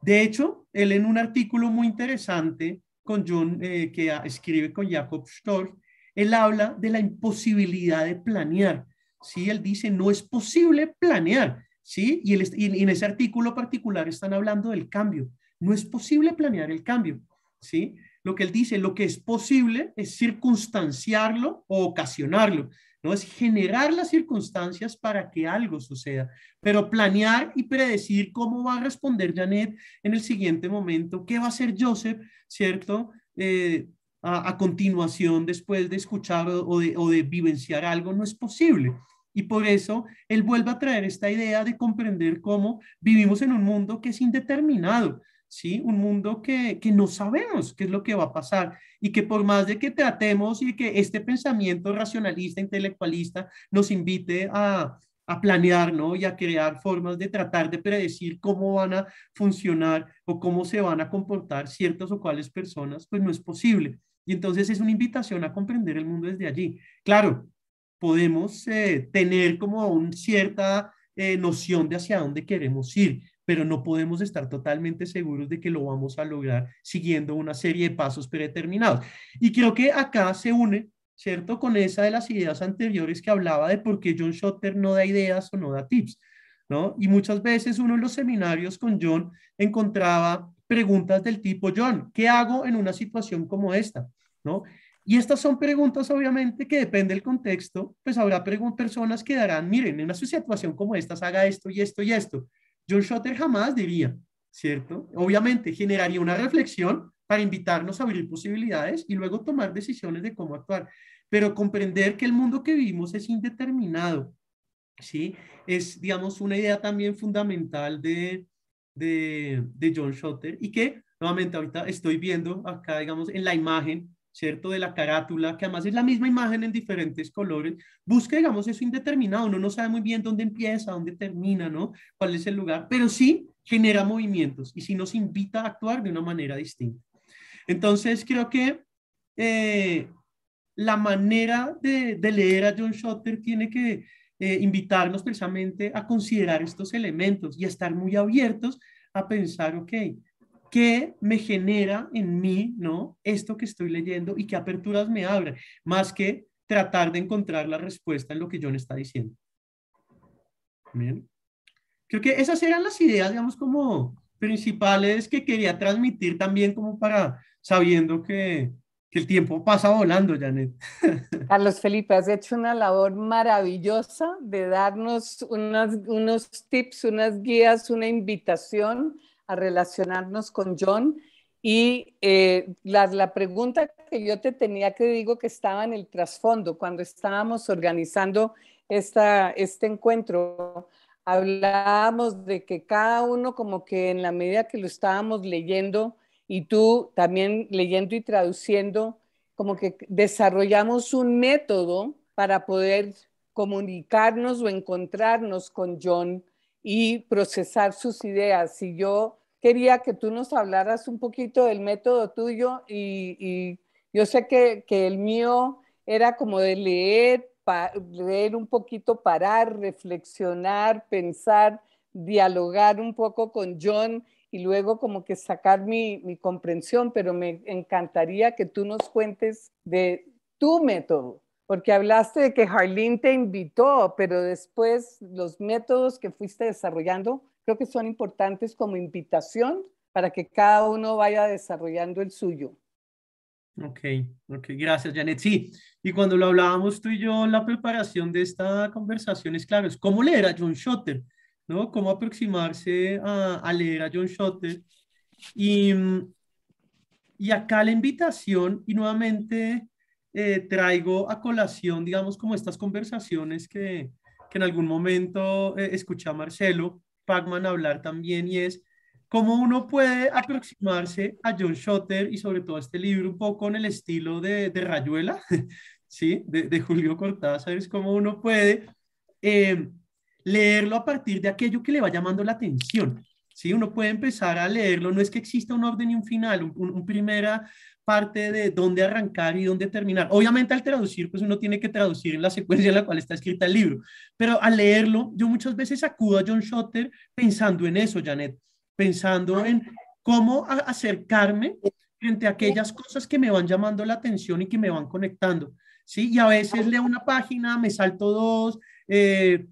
De hecho, él en un artículo muy interesante con John, eh, que escribe con Jacob Storch, él habla de la imposibilidad de planear. ¿sí? Él dice, no es posible planear, ¿sí? Y, en ese artículo particular están hablando del cambio. No es posible planear el cambio, ¿sí? Lo que él dice, lo que es posible es circunstanciarlo o ocasionarlo, ¿no? Es generar las circunstancias para que algo suceda. Pero planear y predecir cómo va a responder Janet en el siguiente momento, qué va a hacer Joseph, ¿cierto? Eh, a, continuación, después de escuchar o de vivenciar algo, no es posible, y por eso él vuelve a traer esta idea de comprender cómo vivimos en un mundo que es indeterminado, ¿sí? Un mundo que, no sabemos qué es lo que va a pasar y que por más de que tratemos y que este pensamiento racionalista, intelectualista nos invite a, a planear, ¿no? Y a crear formas de tratar de predecir cómo van a funcionar o cómo se van a comportar ciertas o cuales personas, pues no es posible. Y entonces es una invitación a comprender el mundo desde allí. Claro, podemos eh, tener como una cierta eh, noción de hacia dónde queremos ir, pero no podemos estar totalmente seguros de que lo vamos a lograr siguiendo una serie de pasos predeterminados. Y creo que acá se une, ¿cierto? Con esa de las ideas anteriores que hablaba de por qué John Schotter no da ideas o no da tips, ¿no? Y muchas veces uno en los seminarios con John encontraba preguntas del tipo, John, ¿qué hago en una situación como esta? ¿No? Y estas son preguntas, obviamente, que depende del contexto, pues habrá personas que darán, miren, en una situación como esta, haga esto y esto y esto. John Schotter jamás diría, ¿cierto? Obviamente, generaría una reflexión para invitarnos a abrir posibilidades y luego tomar decisiones de cómo actuar. Pero comprender que el mundo que vivimos es indeterminado, ¿sí? Es, digamos, una idea también fundamental de, de, John Schotter y que, nuevamente, ahorita estoy viendo acá, digamos, en la imagen, ¿cierto? De la carátula, que además es la misma imagen en diferentes colores, busca, digamos, eso indeterminado, uno no sabe muy bien dónde empieza, dónde termina, ¿no? ¿Cuál es el lugar? Pero sí genera movimientos y sí nos invita a actuar de una manera distinta. Entonces, creo que eh, la manera de, leer a John Schotter tiene que eh, invitarnos precisamente a considerar estos elementos y a estar muy abiertos a pensar, ok, qué me genera en mí, ¿no? Esto que estoy leyendo y qué aperturas me abre? más que tratar de encontrar la respuesta en lo que John está diciendo. Bien. Creo que esas eran las ideas, digamos, como principales que quería transmitir también como para, sabiendo que, el tiempo pasa volando, Janet. Carlos Felipe, has hecho una labor maravillosa de darnos unos tips, unas guías, una invitación a relacionarnos con John. Y eh, la, pregunta que yo te tenía que digo que estaba en el trasfondo cuando estábamos organizando esta, este encuentro, hablábamos de que cada uno como que en la medida que lo estábamos leyendo y tú también leyendo y traduciendo, como que desarrollamos un método para poder comunicarnos o encontrarnos con John y procesar sus ideas. Y yo quería que tú nos hablaras un poquito del método tuyo y, yo sé que, el mío era como de leer, leer un poquito, parar, reflexionar, pensar, dialogar un poco con John y luego como que sacar mi comprensión, pero me encantaría que tú nos cuentes de tu método porque hablaste de que Harleen te invitó, pero después los métodos que fuiste desarrollando creo que son importantes como invitación para que cada uno vaya desarrollando el suyo. Ok, ok, gracias Janet. Sí, y cuando lo hablábamos tú y yo en la preparación de esta conversación, es claro, es cómo leer a John Schotter, ¿no? Cómo aproximarse a, a leer a John Schotter. Y, y acá la invitación, y nuevamente eh, traigo a colación, digamos, como estas conversaciones que, que en algún momento eh, escuché a Marcelo Pacman hablar también y es cómo uno puede aproximarse a John Schotter y sobre todo a este libro un poco en el estilo de, de Rayuela, ¿sí? De, de, Julio Cortázar, es cómo uno puede eh, leerlo a partir de aquello que le va llamando la atención. ¿sí? Uno puede empezar a leerlo, no es que exista un orden y un final, un, un primera parte de dónde arrancar y dónde terminar. Obviamente al traducir, pues uno tiene que traducir en la secuencia en la cual está escrita el libro, pero al leerlo, yo muchas veces acudo a John Schotter pensando en eso, Janet, pensando en cómo acercarme frente a aquellas cosas que me van llamando la atención y que me van conectando, ¿sí? Y a veces leo una página, me salto dos, eh,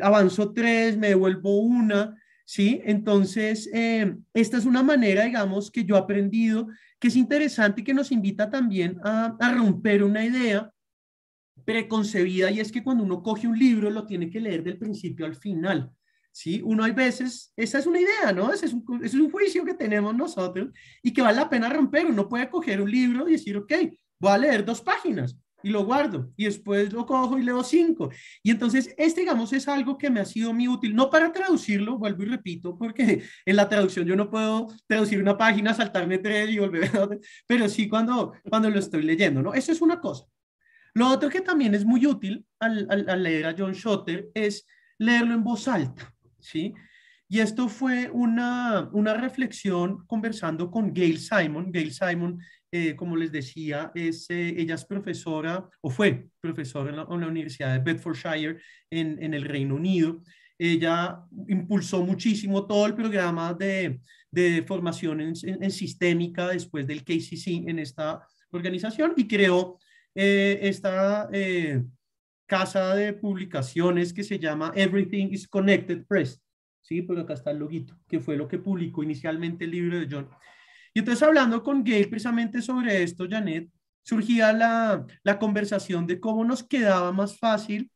avanzo tres, me devuelvo una, ¿sí? Entonces, eh, esta es una manera, digamos, que yo he aprendido, que es interesante y que nos invita también a, romper una idea preconcebida y es que cuando uno coge un libro lo tiene que leer del principio al final. ¿Sí? Uno hay veces, esa es una idea, ¿no? es, un, es un juicio que tenemos nosotros y que vale la pena romper. Uno puede coger un libro y decir, ok, voy a leer dos páginas, y lo guardo y después lo cojo y leo cinco. Y entonces, este, digamos, es algo que me ha sido muy útil, no para traducirlo, vuelvo y repito, porque en la traducción yo no puedo traducir una página, saltarme tres y volver a pero sí cuando, cuando lo estoy leyendo, ¿no? Eso es una cosa. Lo otro que también es muy útil al, al, al leer a John Schotter es leerlo en voz alta, ¿sí? Y esto fue una, reflexión conversando con Gail Simon. Gail Simon, eh, como les decía, es, eh, ella es profesora o fue profesora en la, Universidad de Bedfordshire en, el Reino Unido ella impulsó muchísimo todo el programa de, formación en, sistémica después del KCC en esta organización y creó eh, esta casa de publicaciones que se llama Everything is Connected Press. Sí, pero pues acá está el loguito, que fue lo que publicó inicialmente el libro de John. Y entonces hablando con Gay precisamente sobre esto, Janet, surgía la, la conversación de cómo nos quedaba más fácil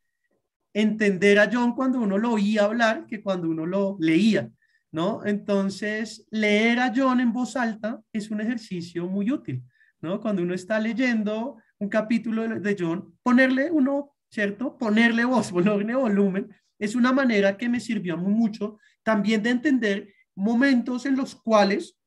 entender a John cuando uno lo oía hablar que cuando uno lo leía, ¿no? Entonces, leer a John en voz alta es un ejercicio muy útil, ¿no? Cuando uno está leyendo un capítulo de John, ponerle uno, ¿cierto? Ponerle voz, ponerle volumen es una manera que me sirvió mucho también de entender momentos en los cuales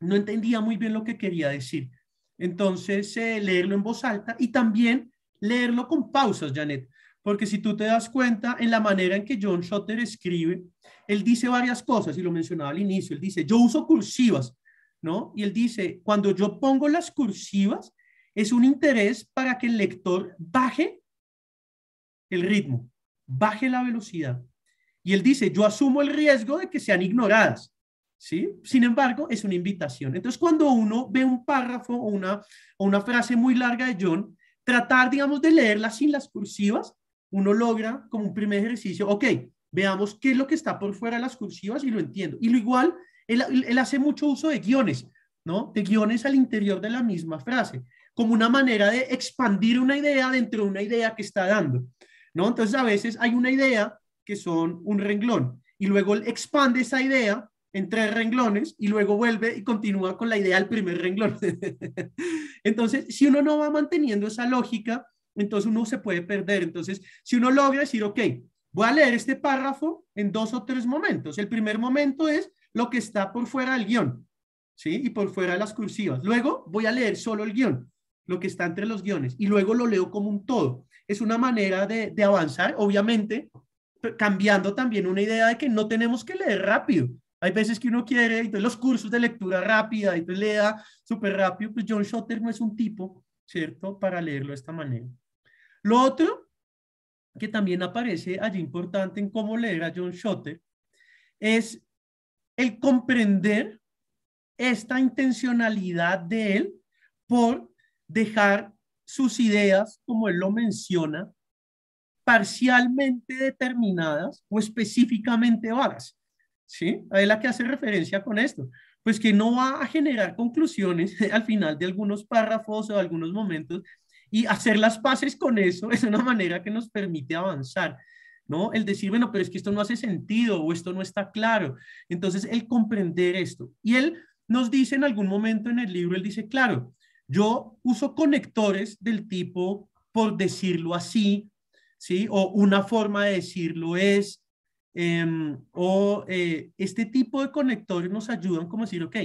no entendía muy bien lo que quería decir. Entonces, eh, leerlo en voz alta y también leerlo con pausas, Janet, porque si tú te das cuenta en la manera en que John Schotter escribe, él dice varias cosas y lo mencionaba al inicio, él dice, yo uso cursivas, ¿no? Y él dice, cuando yo pongo las cursivas, es un interés para que el lector baje el ritmo baje la velocidad. Y él dice, yo asumo el riesgo de que sean ignoradas. ¿Sí? Sin embargo, es una invitación. Entonces, cuando uno ve un párrafo o una, o una frase muy larga de John, tratar, digamos, de leerla sin las cursivas, uno logra como un primer ejercicio, ok, veamos qué es lo que está por fuera de las cursivas y lo entiendo. Y lo igual, él, él hace mucho uso de guiones, ¿no? De guiones al interior de la misma frase, como una manera de expandir una idea dentro de una idea que está dando. ¿no? Entonces a veces hay una idea que son un renglón y luego expande esa idea en tres renglones y luego vuelve y continúa con la idea del primer renglón. entonces, si uno no va manteniendo esa lógica, entonces uno se puede perder. Entonces, si uno logra decir, ok, voy a leer este párrafo en dos o tres momentos. El primer momento es lo que está por fuera del guión, ¿sí? Y por fuera de las cursivas. Luego voy a leer solo el guión, lo que está entre los guiones, y luego lo leo como un todo es una manera de, avanzar, obviamente, cambiando también una idea de que no tenemos que leer rápido. Hay veces que uno quiere, entonces los cursos de lectura rápida, y lea súper rápido, pues John Schotter no es un tipo, ¿cierto?, para leerlo de esta manera. Lo otro que también aparece allí importante en cómo leer a John Schotter es el comprender esta intencionalidad de él por dejar sus ideas, como él lo menciona, parcialmente determinadas o específicamente vagas. ¿Sí? A él la que hace referencia con esto. Pues que no va a generar conclusiones al final de algunos párrafos o algunos momentos y hacer las paces con eso es una manera que nos permite avanzar. ¿No? El decir, bueno, pero es que esto no hace sentido o esto no está claro. Entonces, el comprender esto. Y él nos dice en algún momento en el libro, él dice, claro, yo uso conectores del tipo, por decirlo así, ¿sí? O una forma de decirlo es, em, o eh, este tipo de conectores nos ayudan como decir, ok,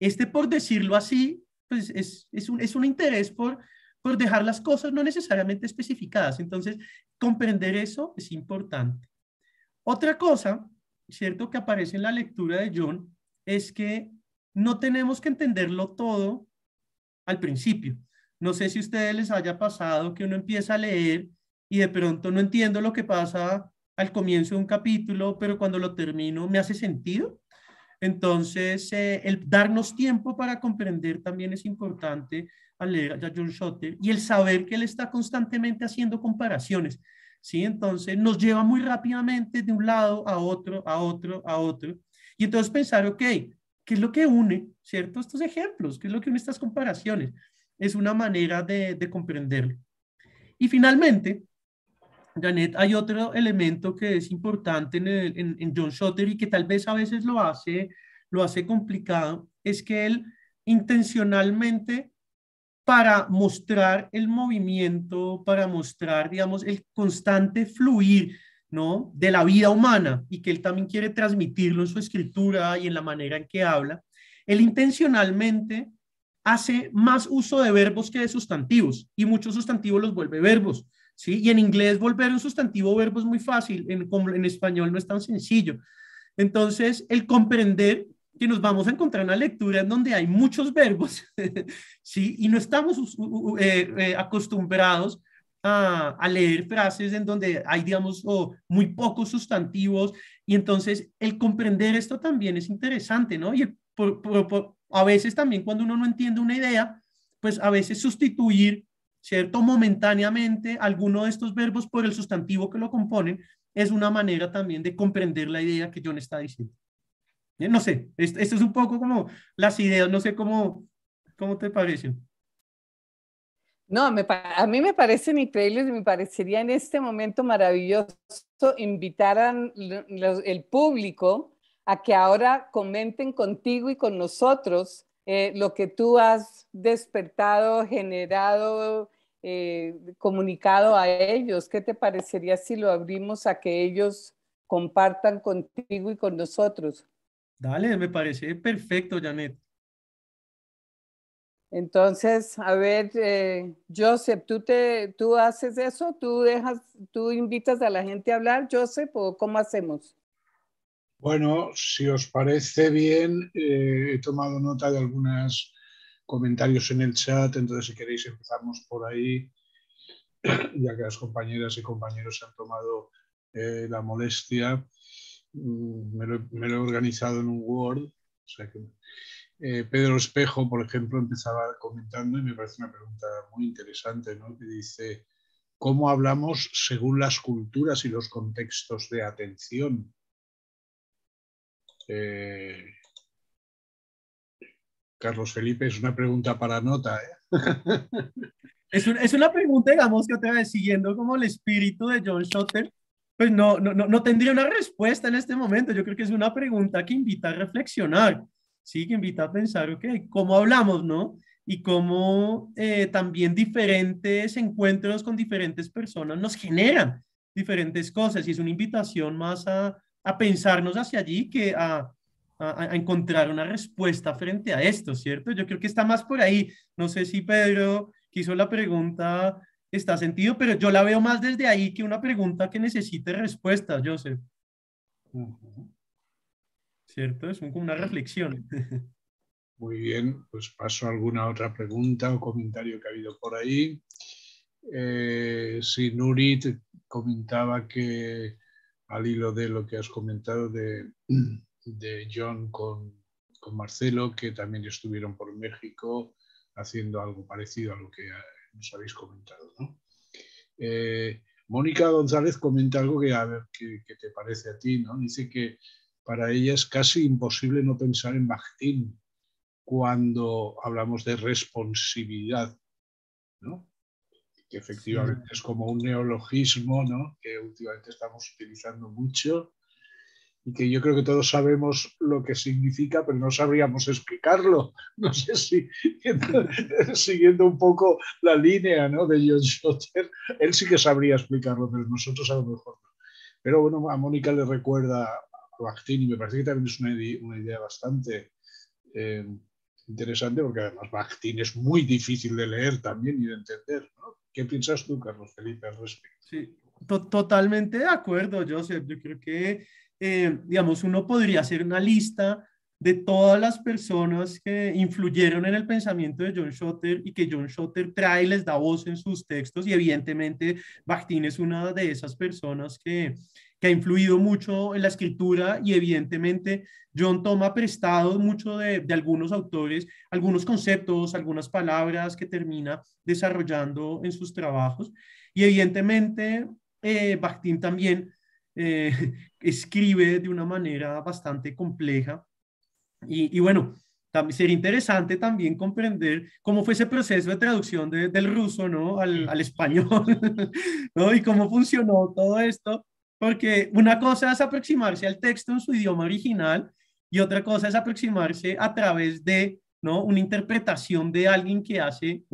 este por decirlo así, pues es, un, interés por, por dejar las cosas no necesariamente especificadas. Entonces, comprender eso es importante. Otra cosa, ¿cierto?, que aparece en la lectura de John es que no tenemos que entenderlo todo principio. No sé si a ustedes les haya pasado que uno empieza a leer y de pronto no entiendo lo que pasa al comienzo de un capítulo, pero cuando lo termino me hace sentido. Entonces, eh, el darnos tiempo para comprender también es importante al leer a John Schotter y el saber que él está constantemente haciendo comparaciones. si Entonces, nos lleva muy rápidamente de un lado a otro, a otro, a otro. Y entonces pensar, ok, ¿Qué es lo que une, cierto? Estos ejemplos, ¿qué es lo que une estas comparaciones? Es una manera de, comprenderlo. Y finalmente, Janet, hay otro elemento que es importante en, John Schotter y que tal vez a veces lo hace, lo hace complicado, es que él intencionalmente para mostrar el movimiento, para mostrar, digamos, el constante fluir de la vida humana y que él también quiere transmitirlo en su escritura y en la manera en que habla, él intencionalmente hace más uso de verbos que de sustantivos y muchos sustantivos los vuelve verbos. ¿sí? Y en inglés volver un sustantivo verbo es muy fácil, en, en español no es tan sencillo. Entonces, el comprender que nos vamos a encontrar una lectura en donde hay muchos verbos, ¿sí? Y no estamos eh, eh, acostumbrados a, leer frases en donde hay, digamos, o muy pocos sustantivos. Y entonces el comprender esto también es interesante, ¿no? Y a veces también cuando uno no entiende una idea, pues a veces sustituir, ¿cierto? Momentáneamente alguno de estos verbos por el sustantivo que lo componen es una manera también de comprender la idea que John está diciendo. Eh, no sé, esto, es un poco como las ideas, no sé cómo, cómo te parecen. No, a mí me parece increíbles y me parecería en este momento maravilloso invitar al público a que ahora comenten contigo y con nosotros eh, lo que tú has despertado, generado, eh, comunicado a ellos. ¿Qué te parecería si lo abrimos a que ellos compartan contigo y con nosotros? Dale, me parece perfecto, Janet. Entonces, a ver, eh, Joseph, ¿tú, te, ¿tú haces eso? ¿Tú, dejas, ¿Tú invitas a la gente a hablar, Joseph, cómo hacemos? Bueno, si os parece bien, eh, he tomado nota de algunos comentarios en el chat, entonces si queréis empezamos por ahí, ya que las compañeras y compañeros se han tomado eh, la molestia. Mm, me lo, me he organizado en un Word, o sea que eh, Pedro Espejo, por ejemplo, empezaba comentando, y me parece una pregunta muy interesante, ¿no? que dice, ¿cómo hablamos según las culturas y los contextos de atención? Eh, Carlos Felipe, es una pregunta para nota. ¿eh? Es, una pregunta, digamos, que otra vez siguiendo como el espíritu de John Schotter, pues no, no tendría una respuesta en este momento. Yo creo que es una pregunta que invita a reflexionar ¿sí? que invita a pensar, ok, cómo hablamos, ¿no? Y cómo eh, también diferentes encuentros con diferentes personas nos generan diferentes cosas. Y es una invitación más a, a pensarnos hacia allí que a, a, encontrar una respuesta frente a esto, ¿cierto? Yo creo que está más por ahí. No sé si Pedro, quiso hizo la pregunta, está sentido, pero yo la veo más desde ahí que una pregunta que necesite respuesta, Joseph. Uh -huh. ¿cierto? Es como una reflexión. Muy bien, pues paso a alguna otra pregunta o comentario que ha habido por ahí. Eh, si Nuri comentaba que al hilo de lo que has comentado de, John con, Marcelo, que también estuvieron por México haciendo algo parecido a lo que nos habéis comentado. ¿no? Eh, Mónica González comenta algo que, a ver, que te parece a ti, ¿no? Dice que para ella es casi imposible no pensar en Bakhtin cuando hablamos de responsividad, que efectivamente es como un neologismo que últimamente estamos utilizando mucho y que yo creo que todos sabemos lo que significa, pero no sabríamos explicarlo. No sé si, siguiendo un poco la línea de John Schotter, él sí que sabría explicarlo, pero nosotros a lo mejor no. Pero bueno, a Mónica le recuerda Bakhtin y me parece que también es una, idea bastante eh, interesante porque además Bakhtin es muy difícil de leer también y de entender. ¿no? ¿Qué piensas tú, Carlos Felipe, al respecto? Sí, totalmente de acuerdo, Joseph. Yo creo que, eh, digamos, uno podría hacer una lista de todas las personas que influyeron en el pensamiento de John Schotter y que John Schotter trae y les da voz en sus textos y evidentemente Bakhtin es una de esas personas que que ha influido mucho en la escritura y evidentemente John toma prestado mucho de, de algunos autores, algunos conceptos, algunas palabras que termina desarrollando en sus trabajos. Y evidentemente eh, Bakhtin también eh, escribe de una manera bastante compleja. Y, bueno, también sería interesante también comprender cómo fue ese proceso de traducción del ruso ¿no? al, al español ¿no? y cómo funcionó todo esto porque una cosa es aproximarse al texto en su idioma original y otra cosa es aproximarse a través de ¿no? una interpretación de alguien que hace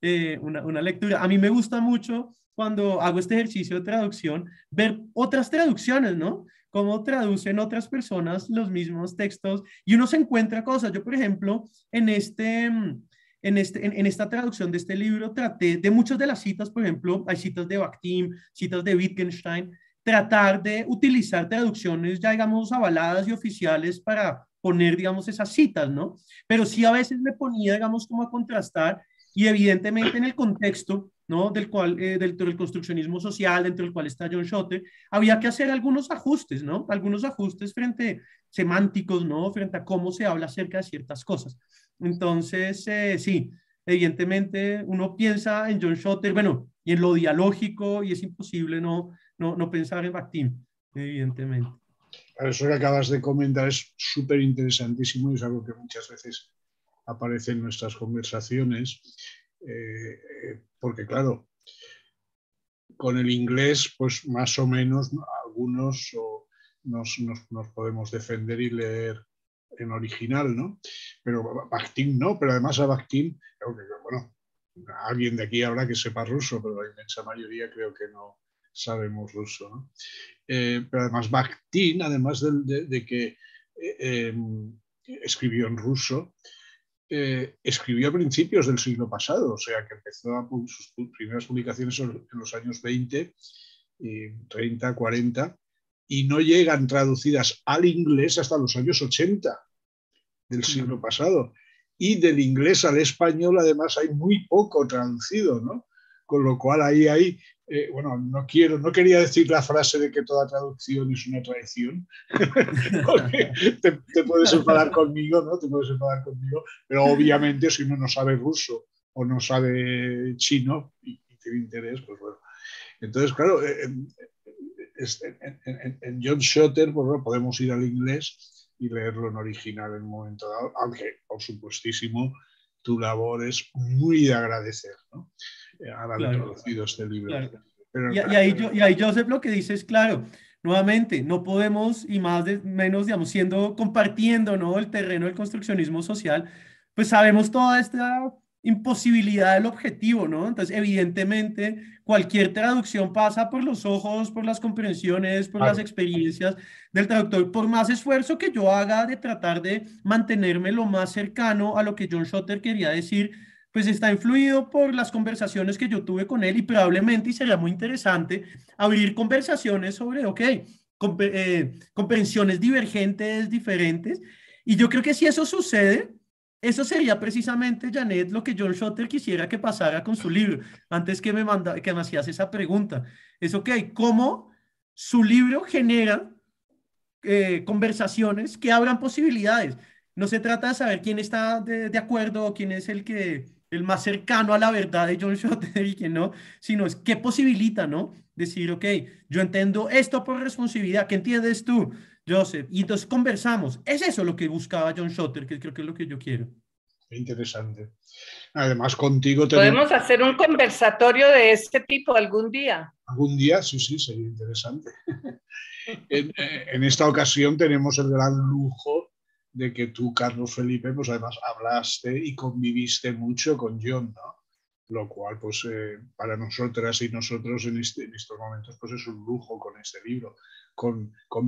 eh, una, una, lectura. A mí me gusta mucho cuando hago este ejercicio de traducción ver otras traducciones, ¿no? cómo traducen otras personas los mismos textos y uno se encuentra cosas. Yo, por ejemplo, en, este, en, este, en esta traducción de este libro traté de muchas de las citas, por ejemplo, hay citas de Bakhtin, citas de Wittgenstein, tratar de utilizar traducciones ya, digamos, avaladas y oficiales para poner, digamos, esas citas, ¿no? Pero sí a veces me ponía, digamos, como a contrastar y evidentemente en el contexto, ¿no? Del cual, eh, dentro del construccionismo social, dentro del cual está John Schotter, había que hacer algunos ajustes, ¿no? Algunos ajustes frente semánticos, ¿no? Frente a cómo se habla acerca de ciertas cosas. Entonces, eh, sí, evidentemente uno piensa en John Schotter, bueno, y en lo dialógico, y es imposible no no, pensar en Bakhtin, evidentemente. Eso que acabas de comentar es súper interesantísimo y es algo que muchas veces aparece en nuestras conversaciones, eh, eh, porque claro, con el inglés, pues más o menos algunos nos, podemos defender y leer en original, ¿no? Pero Bakhtin no, pero además a Bakhtin, bueno, alguien de aquí habrá que sepa ruso, pero la inmensa mayoría creo que no, sabemos ruso. Eh, pero además Bakhtin, además de, que eh, em, escribió en ruso, eh, escribió a principios del siglo pasado, o sea que empezó sus primeras publicaciones en los años 20, 30, 40, y no llegan traducidas al inglés hasta los años 80 del siglo pasado. Y del inglés al español, además, hay muy poco traducido, ¿no? con lo cual ahí hay, eh, bueno, no quiero, no quería decir la frase de que toda traducción es una traición, porque te, puedes enfadar conmigo, ¿no? Te puedes enfadar conmigo, pero obviamente si uno no sabe ruso o no sabe chino y, tiene interés, pues bueno. Entonces, claro, eh, eh, en, John Schotter pues, bueno, podemos ir al inglés y leerlo en original en un momento dado, aunque, por supuestísimo, tu labor es muy de agradecer. ¿no? Este y, ahí yo, y Joseph lo que dice es, claro, nuevamente, no podemos, y más de, menos, digamos, siendo, compartiendo, ¿no? El terreno del construccionismo social, pues sabemos toda esta imposibilidad del objetivo, ¿no? Entonces, evidentemente, cualquier traducción pasa por los ojos, por las comprensiones, por las experiencias del traductor, por más esfuerzo que yo haga de tratar de mantenerme lo más cercano a lo que John Schotter quería decir, pues está influido por las conversaciones que yo tuve con él y probablemente y sería muy interesante abrir conversaciones sobre, ok, eh, comprensiones divergentes, diferentes. Y yo creo que si eso sucede, eso sería precisamente, Janet, lo que John Schotter quisiera que pasara con su libro. Antes que me, manda, que me hacías esa pregunta, es ok, ¿cómo su libro genera eh, conversaciones que abran posibilidades? No se trata de saber quién está de acuerdo o quién es el que el más cercano a la verdad de John Schotter y que no, sino es qué posibilita, ¿no? Decir, ok, yo entiendo esto por responsabilidad, ¿qué entiendes tú, Joseph? Y entonces conversamos. Es eso lo que buscaba John Schotter, que creo que es lo que yo quiero. Interesante. Además, contigo tenemos... Podemos hacer un conversatorio de este tipo algún día. Algún día, sí, sí, sería interesante. Eh, en esta ocasión tenemos el gran lujo de que tú, Carlos Felipe, pues además hablaste y conviviste mucho con John, ¿no? Lo cual, pues eh, para nosotras y nosotros este, en, estos momentos, pues es un lujo con este libro. Con, con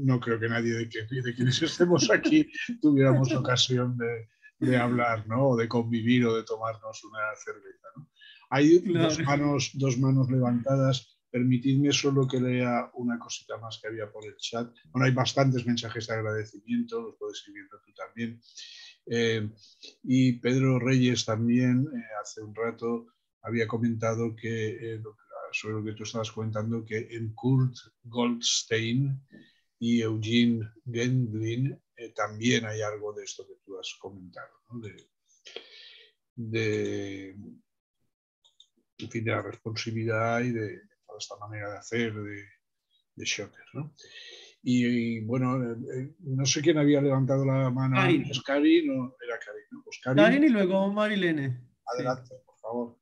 no creo que nadie de, de quienes estemos aquí tuviéramos ocasión de, de, hablar, ¿no? O de convivir o de tomarnos una cerveza, ¿no? Hay manos, dos manos levantadas Permitidme solo que lea una cosita más que había por el chat. Bueno, hay bastantes mensajes de agradecimiento, los puedes ir viendo tú también. Eh, y Pedro Reyes también, eh, hace un rato, había comentado eh, que, sobre lo que tú estabas comentando, que en Kurt Goldstein y Eugene Gendlin también hay algo de esto que tú has comentado, ¿no? de, en fin, de la responsabilidad y de, esta manera de hacer de, de Shocker. ¿no? Y, bueno, eh, eh, no sé quién había levantado la mano. Karin. Es era pues y luego Marilene. Adelante, por favor.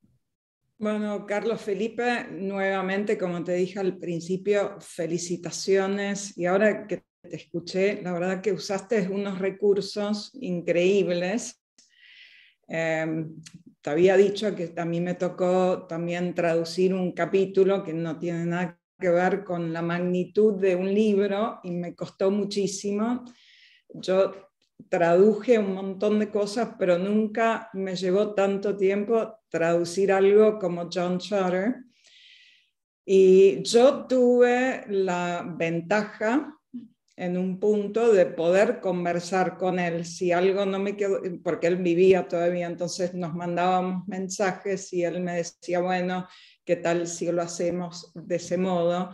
Bueno, Carlos Felipe, nuevamente, como te dije al principio, felicitaciones. Y ahora que te escuché, la verdad que usaste unos recursos increíbles. Em, te había dicho que a mí me tocó también traducir un capítulo que no tiene nada que ver con la magnitud de un libro y me costó muchísimo. Yo traduje un montón de cosas, pero nunca me llevó tanto tiempo traducir algo como John Charter. Y yo tuve la ventaja en un punto de poder conversar con él. Si algo no me quedó, porque él vivía todavía, entonces nos mandábamos mensajes y él me decía, bueno, ¿qué tal si lo hacemos de ese modo?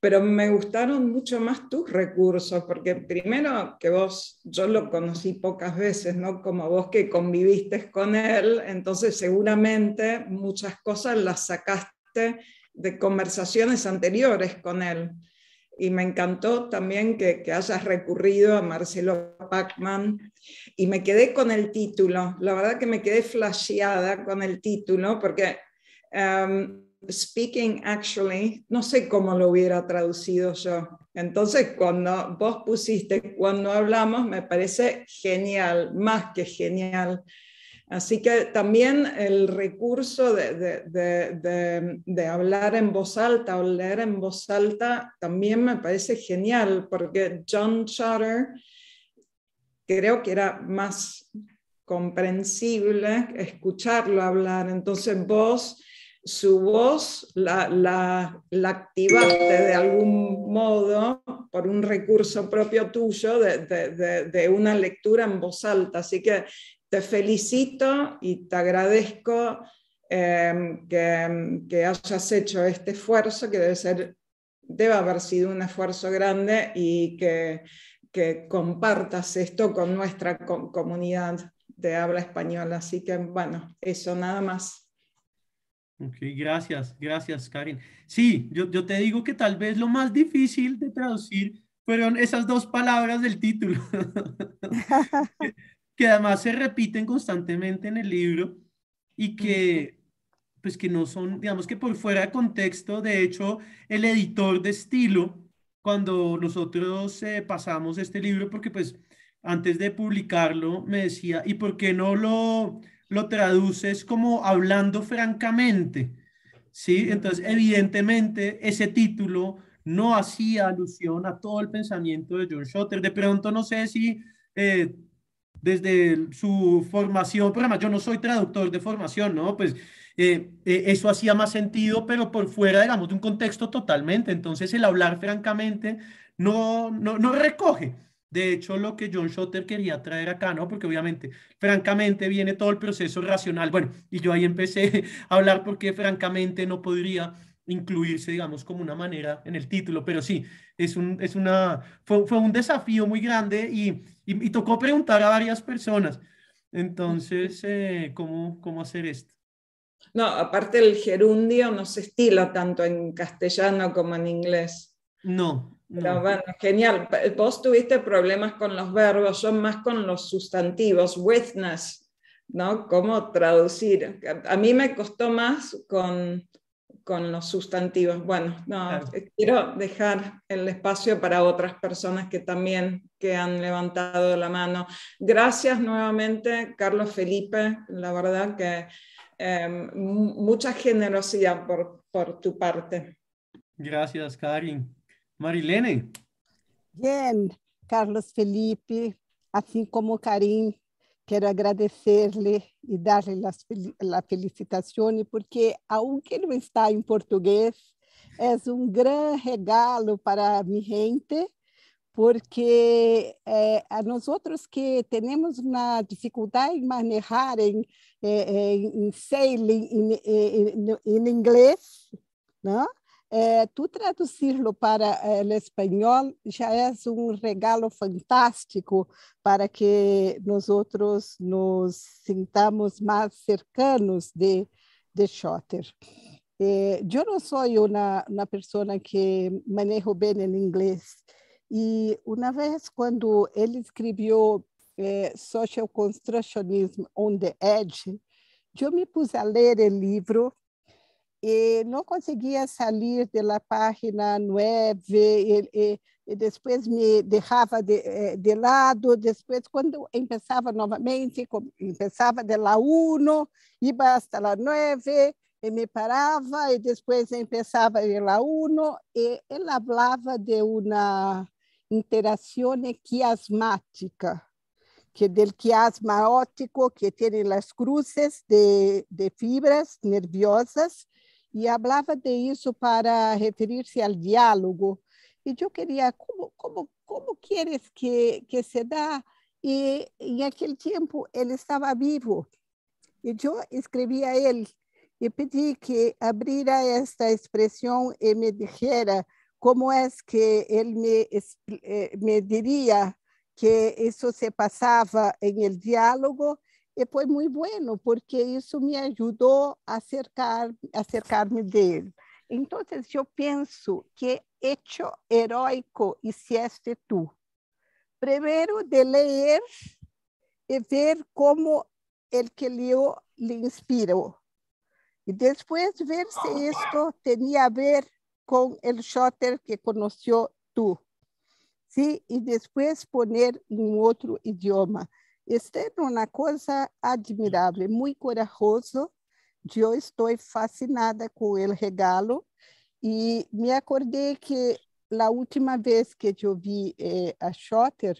Pero me gustaron mucho más tus recursos, porque primero que vos, yo lo conocí pocas veces, ¿no? Como vos que conviviste con él, entonces seguramente muchas cosas las sacaste de conversaciones anteriores con él y me encantó también que, que hayas recurrido a Marcelo Pacman y me quedé con el título, la verdad que me quedé flasheada con el título porque um, Speaking Actually, no sé cómo lo hubiera traducido yo. Entonces, cuando vos pusiste, cuando hablamos, me parece genial, más que genial. Así que también el recurso de, hablar en voz alta o leer en voz alta también me parece genial porque John Chatter creo que era más comprensible escucharlo hablar. Entonces vos, su voz la, activaste de algún modo por un recurso propio tuyo de, de, una lectura en voz alta. Así que te felicito y te agradezco em, em, que, hayas hecho este esfuerzo, que debe ser, debe haber sido un esfuerzo grande y que, compartas esto con nuestra comunidad de habla española. Así que, bueno, eso nada más. Ok, gracias, gracias, Karin. Sí, yo, yo, te digo que tal vez lo más difícil de traducir fueron esas dos palabras del título. que además se repiten constantemente en el libro y que, pues que no son, digamos que por fuera de contexto, de hecho, el editor de estilo, cuando nosotros eh, pasamos este libro, porque pues antes de publicarlo me decía, ¿y por qué no lo, lo traduces como hablando francamente? Sí, entonces evidentemente ese título no hacía alusión a todo el pensamiento de John Schotter. De pronto no sé si eh, desde su formación, programa, yo no soy traductor de formación, ¿no? Pues eh, eh, eso hacía más sentido, pero por fuera, digamos, de un contexto totalmente. Entonces el hablar francamente no, no, no recoge. De hecho, lo que John Schotter quería traer acá, ¿no? Porque obviamente, francamente, viene todo el proceso racional. Bueno, y yo ahí empecé a hablar porque francamente no podría incluirse, digamos, como una manera en el título, pero sí, es un, es una, fue, un desafío muy grande y, y, tocó preguntar a varias personas. Entonces, eh, ¿cómo, ¿cómo hacer esto? No, aparte el gerundio no se estila tanto en castellano como en inglés. No. bueno, genial. Vos tuviste problemas con los verbos, son más con los sustantivos, witness, ¿no? ¿Cómo traducir? A mí me costó más con con los sustantivos. Bueno, eh, quiero dejar el espacio para otras personas que también que han levantado la mano. Gracias nuevamente, Carlos Felipe, la verdad que em, mucha generosidad por, por tu parte. Gracias, Karin. Marilene. Bien, Carlos Felipe, así como Karim. Quero agradecer-lhe e dar-lhe a felicitação, porque, ao que não está em português, é um grande regalo para a minha gente, porque eh, a nós outros que temos uma dificuldade em manejar em, é, é, em, em, em, em inglês, não? é, tu lo para é, o espanhol já é um regalo fantástico para que nós outros nos sintamos mais cercanos de, de Schotter. Eh, eu não sou uma, uma pessoa que manejo bem o inglês. E uma vez, quando ele escreveu eh, Social Constructionism on the Edge, eu me pus a ler o livro e não conseguia sair da página 9 e, e, e depois me deixava de, eh, de, lado, depois quando começava novamente, começava de lá 1, ia hasta lá 9, e me parava e depois começava de lá 1 e ele falava de uma interação quiasmática que é é del quiasma é óptico que tem as cruzes de, de fibras nerviosas e falava de isso para referir-se ao diálogo. E eu queria como como como queres que que se dá e em aquele tempo ele estava vivo. E eu escrevi a ele e pedi que abrira esta expressão e me dijera como é que ele me, eh, me diria que isso se passava em el diálogo e foi muito bueno, porque isso me ajudou a cercar a cercar-me dele. Então, eu penso que hecho heróico hiciste tu. Primeiro, de ler e ver como ele que leu lhe inspirou. E depois, ver se isto tinha a ver com o shooter que conheceu tu. Sim, e depois, poner em outro idioma. Este é uma coisa admirável, hum. muito corajoso. Eu estou fascinada com o regalo e me acordei que a última vez que eu vi eh, a Schotter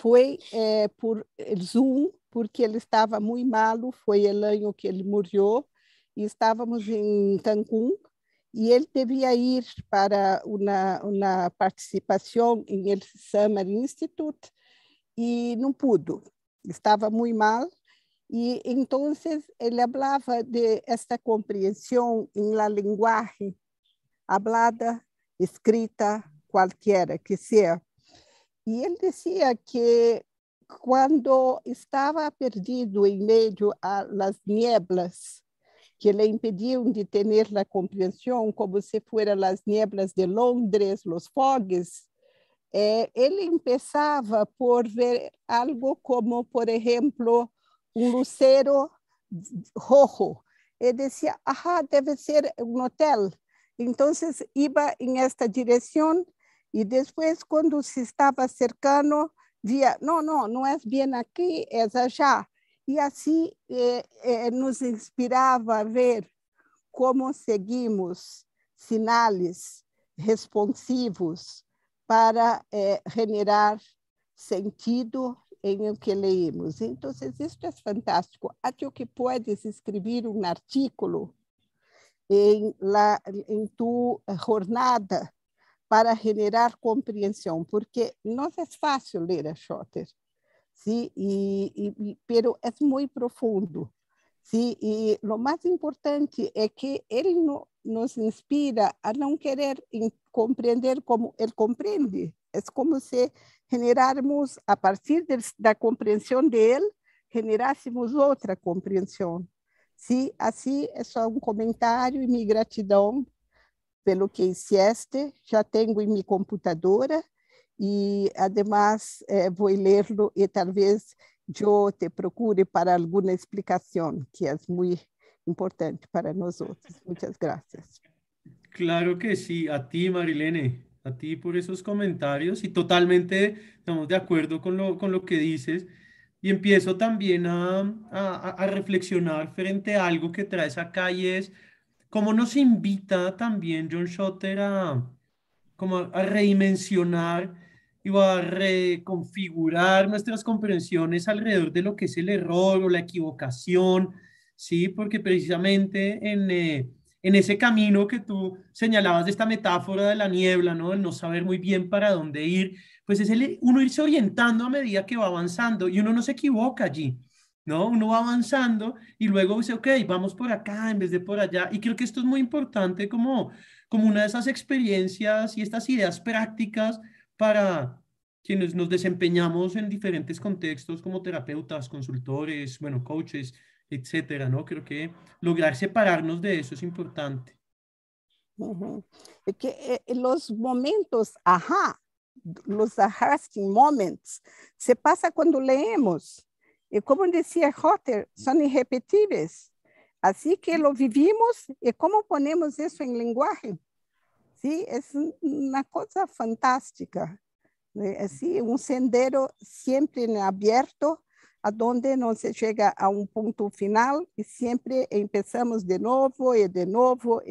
foi eh, por Zoom, porque ele estava muito malo, foi o ano que ele morreu, e estávamos em Cancún, e ele devia ir para uma, uma participação em El Summer Institute, e não pudo estava muito mal e então ele falava de esta compreensão em la lenguaje hablada, escrita, qualquer que seja e ele decía que quando estava perdido em meio a las nieblas que le impediam de ter la compreensão como se fossem as nieblas de Londres, los fogues é, ele começava por ver algo como, por exemplo, um lucero rojo. Ele dizia: ajá, deve ser um hotel. Então, iba em esta direção e depois, quando se estava cercano, via, "Não, não, não é bem aqui, é já". E assim eh, eh, nos inspirava a ver como seguimos sinais responsivos para é, generar sentido em o que lemos. Então, isso é fantástico. Até que podes escrever um artigo em, la, em tu jornada para generar compreensão, porque não é fácil ler a Schotter, sim, e, e, pero é muito profundo, sim, e o mais importante é que ele não nos inspira a não querer compreender como ele compreende. É como se generarmos, a partir de, da compreensão dele, generássemos outra compreensão. Se assim, é só um comentário e minha gratidão pelo que hiciste. Já tenho em minha computadora e, además, é, vou ler-lo e talvez eu te procure para alguma explicação, que é muito importante para nosotros. Muchas gracias. Claro que sí, a ti Marilene, a ti por esos comentarios y totalmente estamos de acuerdo con lo, con lo que dices y empiezo también a, a, reflexionar frente a algo que traes acá y es cómo nos invita también John Schotter a, como a redimensionar y a reconfigurar nuestras comprensiones alrededor de lo que es el error o la equivocación, ¿sí? Porque precisamente en, eh, en ese camino que tú señalabas de esta metáfora de la niebla, ¿no? El no saber muy bien para dónde ir, pues es el, uno irse orientando a medida que va avanzando y uno no se equivoca allí. ¿No? Uno va avanzando y luego dice, ok, vamos por acá en vez de por allá. Y creo que esto es muy importante como, como una de esas experiencias y estas ideas prácticas para quienes nos desempeñamos en diferentes contextos como terapeutas, consultores, bueno, coaches, etcétera, ¿no? Creo que lograr separarnos de eso es importante. Eh, eh, los momentos, ajá, los harassing moments, se pasa cuando leemos. Y como decía Hotter, son irrepetibles. Así que lo vivimos y cómo ponemos eso en lenguaje. Sí, es una cosa fantástica. Eh, así, un sendero siempre abierto a donde no se llega a un punto final y siempre empezamos de nuevo y de nuevo,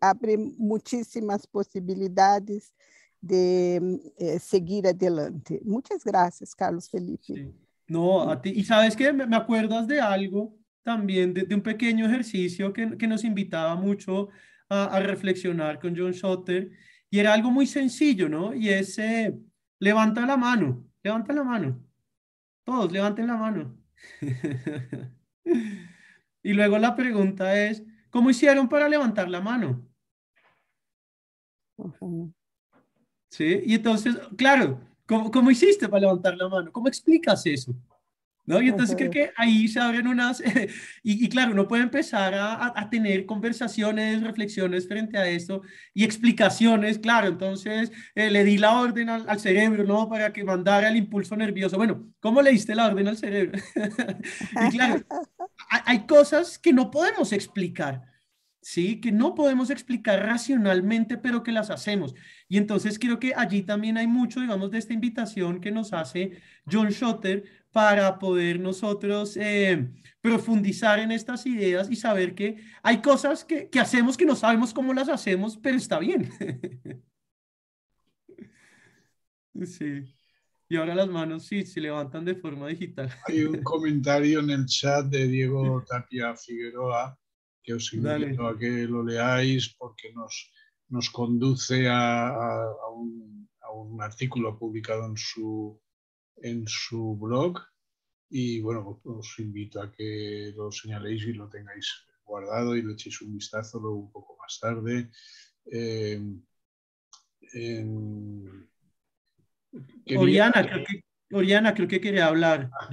abre muchísimas posibilidades de eh, seguir adelante. Muchas gracias, Carlos Felipe. No, a ti, y sabes que me, acuerdas de algo también, de, un pequeño ejercicio que, que nos invitaba mucho a, reflexionar con John Schotter, y era algo muy sencillo, ¿no? Y es, eh, levanta la mano, levanta la mano. Todos levanten la mano. y luego la pregunta es, ¿cómo hicieron para levantar la mano? Sí, y entonces, claro, ¿cómo hiciste para levantar la mano? ¿Cómo explicas eso? ¿No? Y entonces creo que ahí se abren unas, y, claro, uno puede empezar a, a, tener conversaciones, reflexiones frente a esto y explicaciones, claro, entonces eh, le di la orden al, cerebro, ¿no? Para que mandara el impulso nervioso. Bueno, ¿cómo le diste la orden al cerebro? y claro, hay cosas que no podemos explicar. ¿sí? Que no podemos explicar racionalmente, pero que las hacemos. Y entonces creo que allí también hay mucho, digamos, de esta invitación que nos hace John Schotter para poder nosotros eh, profundizar en estas ideas y saber que hay cosas que, que hacemos que no sabemos cómo las hacemos, pero está bien. sí. Y ahora las manos sí se levantan de forma digital. Hay un comentario en el chat de Diego Tapia Figueroa que os invito a que lo leáis porque nos, nos conduce a, un, a, un, artículo publicado en su en su blog y bueno, os invito a que lo señaléis y lo tengáis guardado y lo echéis un vistazo luego un poco más tarde. Em, em, Oriana, creo que, Oriana, quería hablar, ah,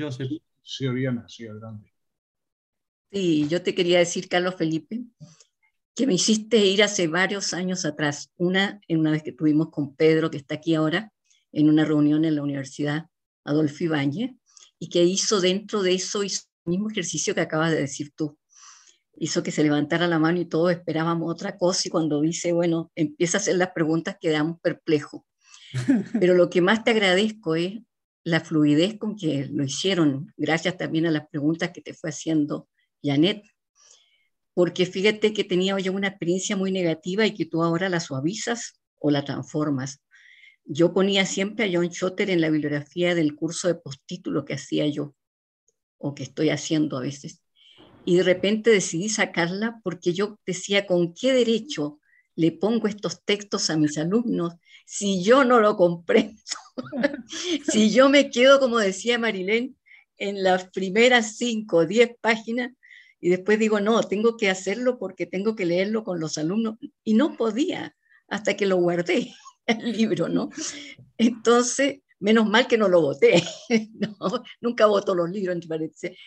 Sí, Oriana, sí, adelante. Sí, yo te quería decir, Carlos Felipe, que me hiciste ir hace varios años atrás, una en una vez que estuvimos con Pedro, que está aquí ahora, en una reunión en la universidad, Adolfo Ibáñez, y que hizo dentro de eso el mismo ejercicio que acabas de decir tú. Hizo que se levantara la mano y todos esperábamos otra cosa y cuando dice, bueno, empieza a hacer las preguntas quedamos perplejos. Pero lo que más te agradezco es la fluidez con que lo hicieron, gracias también a las preguntas que te fue haciendo Janet, porque fíjate que tenía yo una experiencia muy negativa y que tú ahora la suavizas o la transformas yo ponía siempre a John Schotter en la bibliografía del curso de postítulo que hacía yo, o que estoy haciendo a veces. Y de repente decidí sacarla porque yo decía, ¿con qué derecho le pongo estos textos a mis alumnos si yo no lo comprendo? si yo me quedo, como decía Marilén, en las primeras cinco o diez páginas y después digo, no, tengo que hacerlo porque tengo que leerlo con los alumnos. Y no podía hasta que lo guardé el libro, ¿no? Entonces, menos mal que no lo voté, nunca voto los libros, entre parece?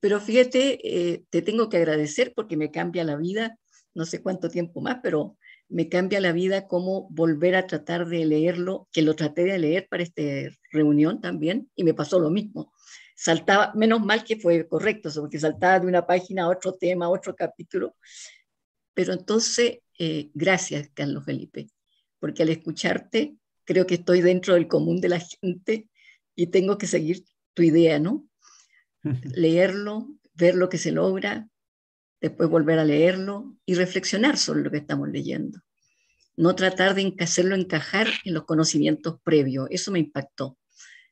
Pero fíjate, eh, te tengo que agradecer porque me cambia la vida, no sé cuánto tiempo más, pero me cambia la vida cómo volver a tratar de leerlo, que lo traté de leer para esta reunión también y me pasó lo mismo. Saltaba, menos mal que fue correcto, porque saltaba de una página a otro tema, a otro capítulo. Pero entonces, eh, gracias, Carlos Felipe porque al escucharte creo que estoy dentro del común de la gente y tengo que seguir tu idea, ¿no? Leerlo, ver lo que se logra, después volver a leerlo y reflexionar sobre lo que estamos leyendo. No tratar de hacerlo encajar en los conocimientos previos. Eso me impactó.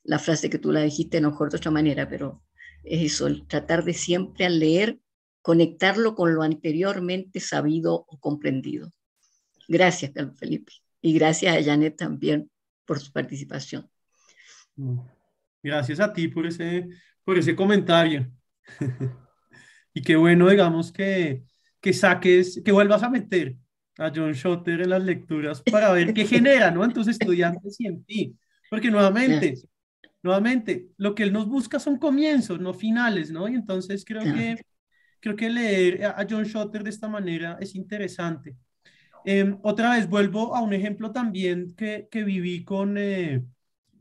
La frase que tú la dijiste, a lo mejor de otra manera, pero es eso, el tratar de siempre al leer conectarlo con lo anteriormente sabido o comprendido. Gracias, Carlos Felipe y gracias a Janet también por su participación. Mm. Gracias a ti por ese, por ese comentario. y qué bueno, digamos, que, saques, que vuelvas a meter a John Schotter en las lecturas para ver qué genera, ¿no? tus estudiantes y en ti. Porque nuevamente, nuevamente, lo que él nos busca son comienzos, no finales, ¿no? Y entonces creo que creo que leer a John Schotter de esta manera es interesante. Em, otra vez vuelvo a un ejemplo también que, viví eh,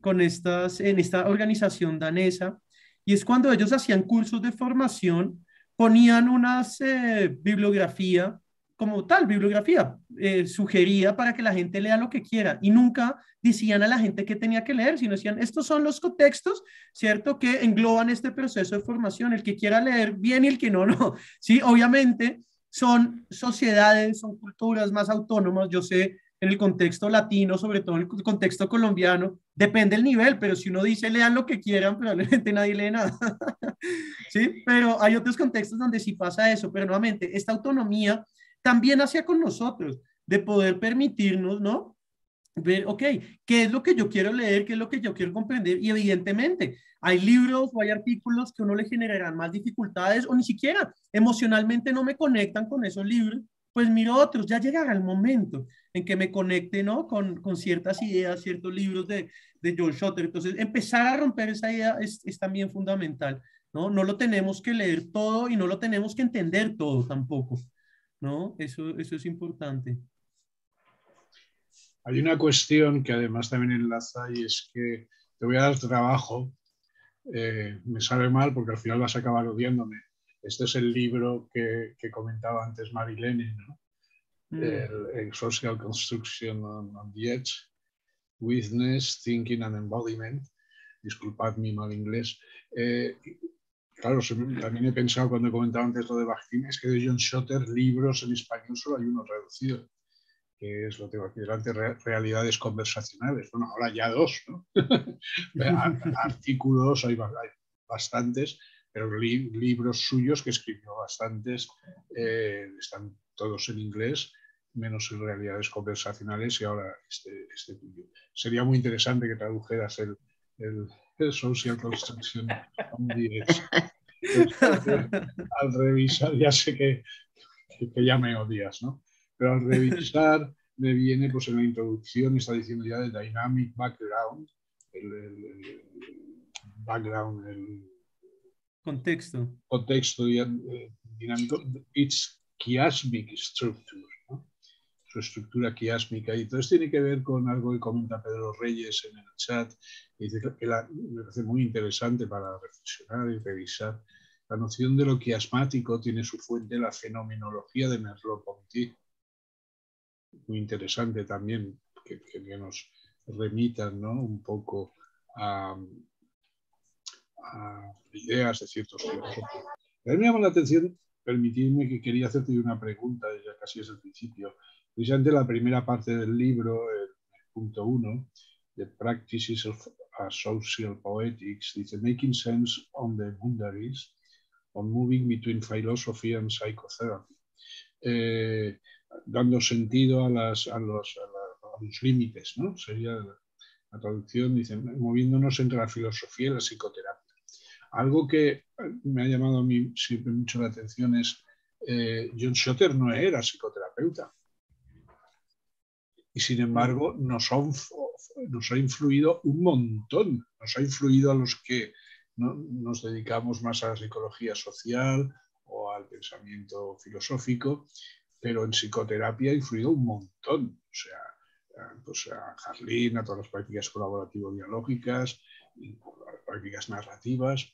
con, estas, en esta organización danesa, y es cuando ellos hacían cursos de formación, ponían unas eh, bibliografía como tal, bibliografía eh, sugería para que la gente lea lo que quiera, y nunca decían a la gente que tenía que leer, sino decían, estos son los contextos, ¿cierto?, que engloban este proceso de formación, el que quiera leer bien y el que no, no, sí, obviamente son sociedades, son culturas más autónomas. Yo sé, en el contexto latino, sobre todo en el contexto colombiano, depende el nivel, pero si uno dice lean lo que quieran, probablemente nadie lee nada. ¿Sí? Pero hay otros contextos donde sí pasa eso, pero nuevamente, esta autonomía también hacía con nosotros, de poder permitirnos, ¿no? ver, ok, ¿qué es lo que yo quiero leer? ¿Qué es lo que yo quiero comprender? Y evidentemente, hay libros o hay artículos que a uno le generarán más dificultades o ni siquiera emocionalmente no me conectan con esos libros, pues miro otros, ya llegará el momento en que me conecte, ¿no? Con, ciertas ideas, ciertos libros de, de John Schotter. Entonces, empezar a romper esa idea es, también fundamental, ¿no? No lo tenemos que leer todo y no lo tenemos que entender todo tampoco, ¿no? Eso, eso es importante. Hay una cuestión que además también enlaza y es que te voy a dar trabajo, eh, me sabe mal porque al final vas a acabar odiándome. Este es el libro que, que comentaba antes Marilene, ¿no? Mm. El, Social Construction on, the Edge, Witness, Thinking and Embodiment. Disculpad mi mal inglés. Eh, claro, también he pensado cuando comentaba antes lo de Bakhtin, es que de John Schotter libros en español solo hay uno reducido que es, lo tengo aquí delante, realidades conversacionales. Bueno, ahora ya dos, ¿no? Artículos, hay, bastantes, pero libros suyos que escribió bastantes, eh, están todos en inglés, menos en realidades conversacionales y ahora este, este tuyo. Sería muy interesante que tradujeras el, Social Construction Al revisar, ya sé que, que ya me odias, ¿no? Pero al revisar, me viene pues en la introducción, está diciendo ya de Dynamic Background, el, background, el contexto. Contexto y, eh, dinámico. It's chiasmic structure, su estructura chiasmica. Y entonces tiene que ver con algo que comenta Pedro Reyes en el chat, que dice que me parece muy interesante para reflexionar y revisar. La noción de lo quiasmático tiene su fuente en la fenomenología de Merleau-Ponty, muy interesante también que, nos remita ¿no? un poco a, ideas de ciertos filósofos. A mí me llama la atención, permitidme que quería hacerte una pregunta, ya casi es el principio. Precisamente la primera parte del libro, el, punto uno, de Practices of Social Poetics, dice Making Sense on the Boundaries, on Moving Between Philosophy and Psychotherapy. Eh, dando sentido a, las, los, límites, ¿no? Sería la traducción, dicen, moviéndonos entre la filosofía y la psicoterapia. Algo que me ha llamado siempre mucho la atención es, eh, John Schotter no era psicoterapeuta. Y sin embargo, nos, ha, nos ha influido un montón, nos ha influido a los que nos dedicamos más a la psicología social o al pensamiento filosófico, pero en psicoterapia ha influido un montón. O sea, pues a Harlín, a todas las prácticas colaborativo-biológicas, prácticas narrativas.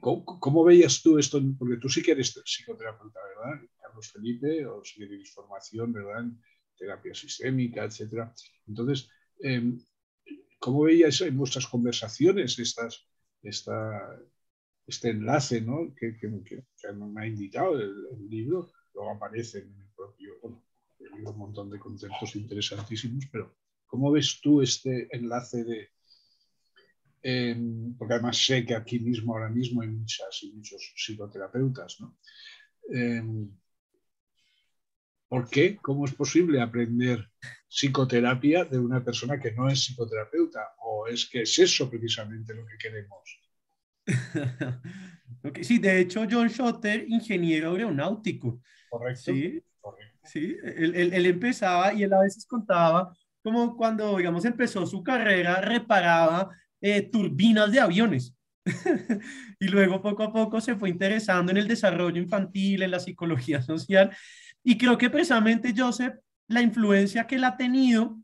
¿Cómo, veías tú esto? Porque tú sí que eres psicoterapeuta, ¿verdad? Carlos Felipe, o si tienes formación, ¿verdad? En terapia sistémica, etc. Entonces, em, ¿cómo veías en vuestras conversaciones estas, esta, este enlace que, me ha indicado el, libro? Luego aparecen un montón de conceptos interesantísimos, pero ¿cómo ves tú este enlace de... Em, porque además sé que aquí mismo, ahora mismo, hay muchas y muchos psicoterapeutas, ¿no? Em, ¿Por qué? ¿Cómo es posible aprender psicoterapia de una persona que no es psicoterapeuta? ¿O es que es eso precisamente lo que queremos? sí, de hecho, John Schotter, ingeniero aeronáutico. Correcto. Sí, ¿sí? Él, empezaba y él a veces contaba como cuando, digamos, empezó su carrera, reparaba eh, turbinas de aviones. y luego poco a poco se fue interesando en el desarrollo infantil, en la psicología social. Y creo que precisamente Joseph, la influencia que él ha tenido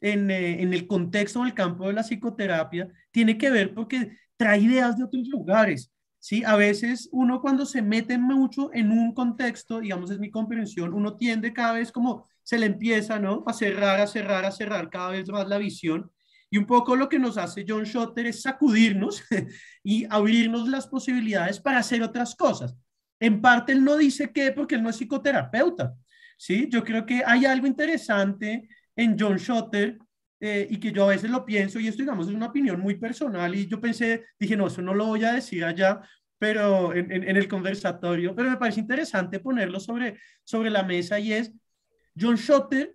en, eh, en el contexto del campo de la psicoterapia, tiene que ver porque trae ideas de otros lugares. ¿sí? A veces uno cuando se mete mucho en un contexto, digamos, es mi comprensión, uno tiende cada vez como se le empieza, ¿no? A cerrar, a cerrar, a cerrar cada vez más la visión. Y un poco lo que nos hace John Schotter es sacudirnos y abrirnos las posibilidades para hacer otras cosas. En parte él no dice qué porque él no es psicoterapeuta, ¿sí? Yo creo que hay algo interesante en John Schotter eh, y que yo a veces lo pienso y esto, digamos, es una opinión muy personal y yo pensé, dije, no, eso no lo voy a decir allá, pero en, el conversatorio, pero me parece interesante ponerlo sobre, sobre la mesa y es, John Schotter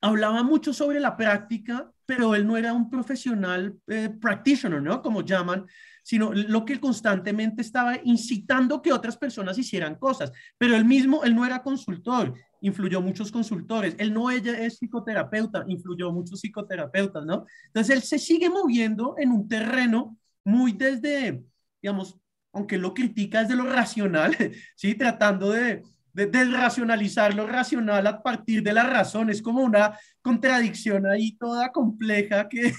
hablaba mucho sobre la práctica, pero él no era un profesional eh, practitioner, ¿no? Como llaman, sino lo que constantemente estaba incitando que otras personas hicieran cosas, pero él mismo, él no era consultor, influyó muchos consultores. Él no ella es psicoterapeuta, influyó muchos psicoterapeutas, ¿no? Entonces él se sigue moviendo en un terreno muy desde, digamos, aunque lo critica desde lo racional, ¿sí? Tratando de, de desracionalizar lo racional a partir de la razón. Es como una contradicción ahí toda compleja que,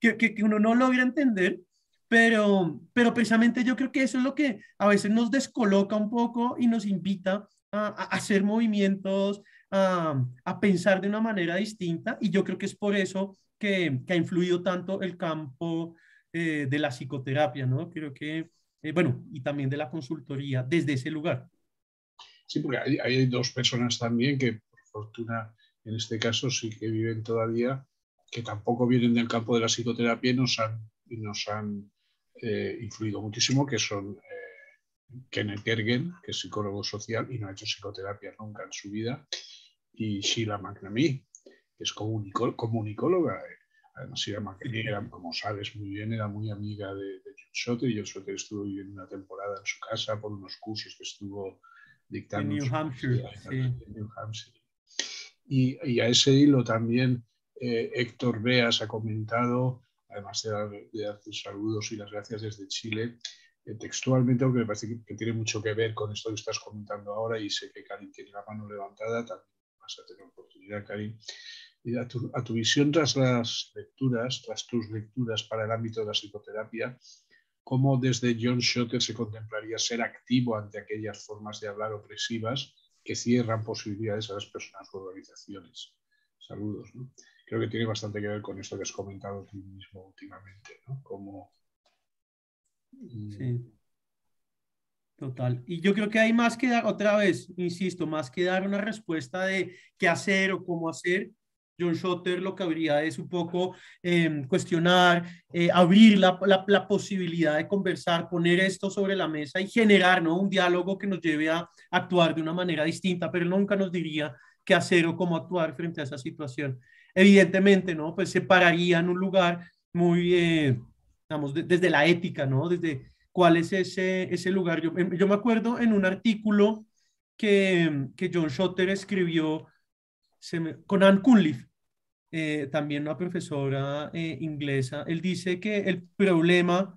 que, que, uno no logra entender. Pero, pero precisamente yo creo que eso es lo que a veces nos descoloca un poco y nos invita a, hacer movimientos, a, pensar de una manera distinta y yo creo que es por eso que, ha influido tanto el campo eh, de la psicoterapia, ¿no? Creo que, eh, bueno, y también de la consultoría desde ese lugar. Sí, porque hay, dos personas también que, por fortuna, en este caso sí que viven todavía, que tampoco vienen del campo de la psicoterapia y nos han, nos han eh, influido muchísimo, que son Kenneth Ergen, que es psicólogo social y no ha hecho psicoterapia nunca en su vida, y Sheila McNamee, que es comunicóloga. Además, Sheila McNamee, como sabes muy bien, era muy amiga de, John Sotter, y John Sotter estuvo viviendo una temporada en su casa por unos cursos que estuvo dictando. En New Hampshire, Y, a ese hilo también eh, Héctor Beas ha comentado, además de dar, de dar sus saludos y las gracias desde Chile, eh, textualmente, aunque me parece que, tiene mucho que ver con esto que estás comentando ahora y sé que Karim tiene la mano levantada, también vas a tener oportunidad, Karim. a, tu, a visión tras las lecturas, tras tus lecturas para el ámbito de la psicoterapia, ¿cómo desde John Schotter se contemplaría ser activo ante aquellas formas de hablar opresivas que cierran posibilidades a las personas o organizaciones? Saludos. ¿no? Creo que tiene bastante que ver con esto que has comentado tú mismo últimamente, ¿no? Como Mm. Sí. Total. Y yo creo que hay más que dar, otra vez, insisto, más que dar una respuesta de qué hacer o cómo hacer. John Schotter lo que habría es un poco em, cuestionar, eh, abrir la, posibilidad de conversar, poner esto sobre la mesa y generar un diálogo que nos lleve a actuar de una manera distinta, pero nunca nos diría qué hacer o cómo actuar frente a esa situación. Evidentemente, ¿no? Pues se pararía en un lugar muy... Eh, digamos, desde la ética, ¿no? Desde cuál es ese, ese lugar. Yo, em, yo me acuerdo en un artículo que, que John Schotter escribió con Anne Cunliffe, eh, también una profesora eh, inglesa, él dice que el problema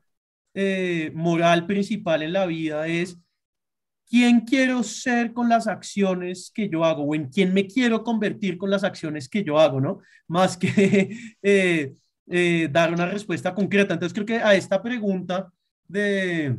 eh, moral principal en la vida es quién quiero ser con las acciones que yo hago o en quién me quiero convertir con las acciones que yo hago, ¿no? Más que Eh, dar una respuesta concreta. Entonces creo que a esta pregunta de,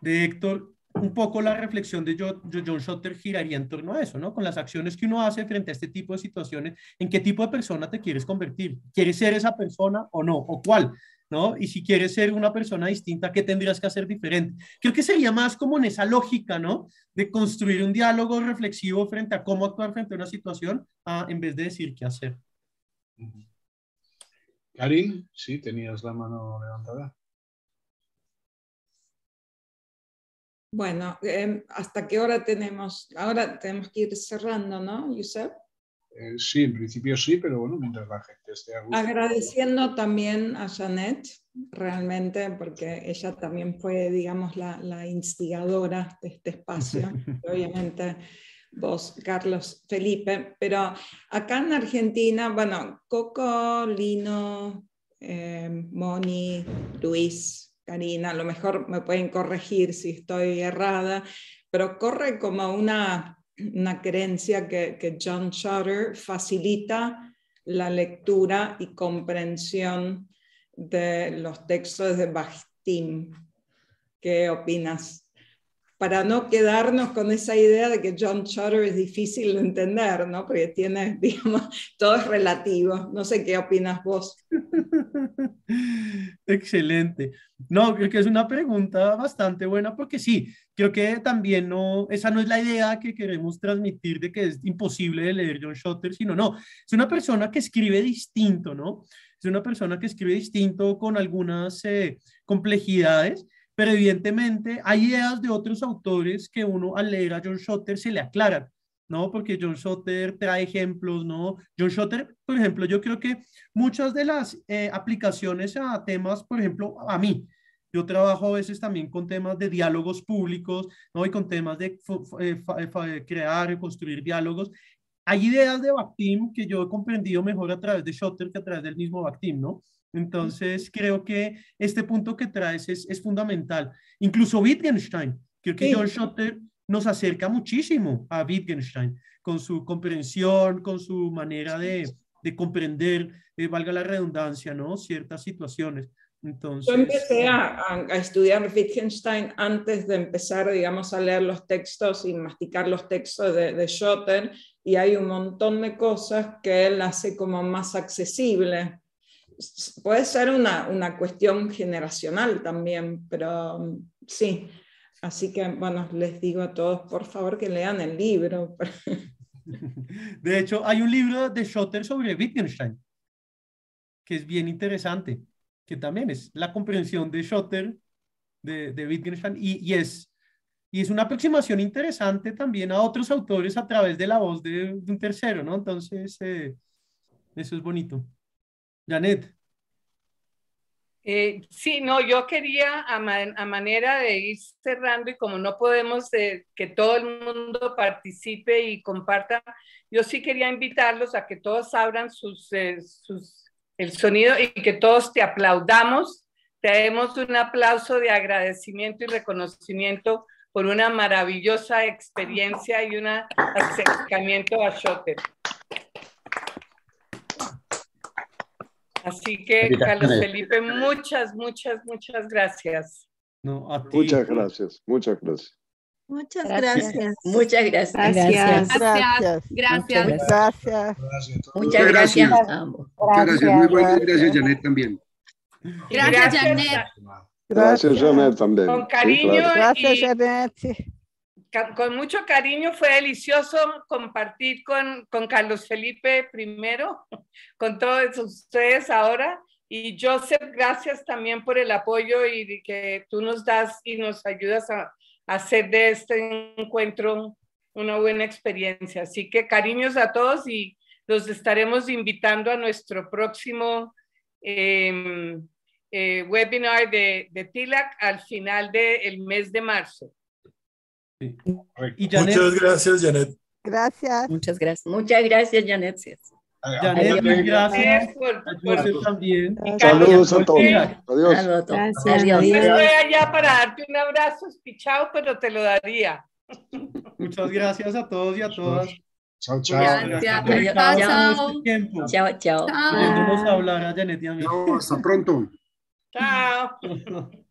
de Héctor, un poco la reflexión de John Schotter giraría en torno a eso, ¿no? Con las acciones que uno hace frente a este tipo de situaciones, ¿en qué tipo de persona te quieres convertir? ¿Quieres ser esa persona o no? ¿O cuál? ¿No? Y si quieres ser una persona distinta, ¿qué tendrías que hacer diferente? Creo que sería más como en esa lógica, ¿no? De construir un diálogo reflexivo frente a cómo actuar frente a una situación, en vez de decir qué hacer. Karin, sí, tenías la mano levantada. Bueno, em, ¿hasta qué hora tenemos? Ahora tenemos que ir cerrando, ¿no, Yusef? Eh, sí, en principio sí, pero bueno, mientras la gente esté Agradeciendo también a Janet, realmente, porque ella también fue, digamos, la, la instigadora de este espacio. obviamente vos, Carlos Felipe, pero acá en Argentina, bueno, Coco, Lino, eh, Moni, Luis, Karina, a lo mejor me pueden corregir si estoy errada, pero corre como una, creencia que, John Shutter facilita la lectura y comprensión de los textos de Bastín. ¿Qué opinas para no quedarnos con esa idea de que John Shutter es difícil de entender, ¿no? Porque tiene, digamos, todo es relativo. No sé qué opinas vos. Excelente. No, creo que es una pregunta bastante buena porque sí, creo que también no, esa no es la idea que queremos transmitir de que es imposible de leer John Shutter, sino no, es una persona que escribe distinto, ¿no? Es una persona que escribe distinto con algunas eh, complejidades pero evidentemente hay ideas de otros autores que uno al leer a John Schotter se le aclaran, ¿no? Porque John Schotter trae ejemplos, ¿no? John Schotter, por ejemplo, yo creo que muchas de las eh, aplicaciones a temas, por ejemplo, a mí, yo trabajo a veces también con temas de diálogos públicos, ¿no? Y con temas de eh, eh, crear y construir diálogos. Hay ideas de Bakhtin que yo he comprendido mejor a través de Schotter que a través del mismo Bakhtin, ¿no? Entonces, creo que este punto que traes es, fundamental. Incluso Wittgenstein, creo que John Schotter nos acerca muchísimo a Wittgenstein con su comprensión, con su manera de, comprender, eh, valga la redundancia, ¿no? Ciertas situaciones. Entonces, Yo empecé a, estudiar Wittgenstein antes de empezar, digamos, a leer los textos y masticar los textos de, de Schotter, y hay un montón de cosas que él hace como más accesible puede ser una, una cuestión generacional también, pero um, sí. Así que, bueno, les digo a todos, por favor, que lean el libro. De hecho, hay un libro de Schotter sobre Wittgenstein, que es bien interesante, que también es la comprensión de Schotter de, de Wittgenstein y, y, es, y es una aproximación interesante también a otros autores a través de la voz de, un tercero, ¿no? Entonces, eh, eso es bonito. Janet. Eh, sí, no, yo quería a, manera de ir cerrando y como no podemos eh, que todo el mundo participe y comparta, yo sí quería invitarlos a que todos abran sus, eh, el sonido y que todos te aplaudamos, te damos un aplauso de agradecimiento y reconocimiento por una maravillosa experiencia y un acercamiento a Schotter. Así que, Carlos Felipe, muchas, muchas, muchas gracias. Muchas gracias, muchas gracias. Muchas gracias. gracias. Muchas gracias. Gracias. Gracias. Gracias. Muchas gracias. Muchas gracias a Gracias. Muy gracias, Janet, también. Gracias, Janet. Gracias, Janet, también. Con cariño. Gracias, Janet con mucho cariño, fue delicioso compartir con, Carlos Felipe primero, con todos ustedes ahora. Y Joseph, gracias también por el apoyo y que tú nos das y nos ayudas a, hacer de este encuentro una buena experiencia. Así que cariños a todos y los estaremos invitando a nuestro próximo em, eh, webinar de, TILAC al final del mes de marzo. Muchas gracias, Janet. Gracias. Muchas gracias. Muchas gracias, Janet. gracias. también. Saludos a todos. Adiós. Gracias. allá para darte un abrazo pero te lo daría. Muchas gracias a todos y a todas. Chao, chao. Chao, chao. Chao, hasta pronto. Chao.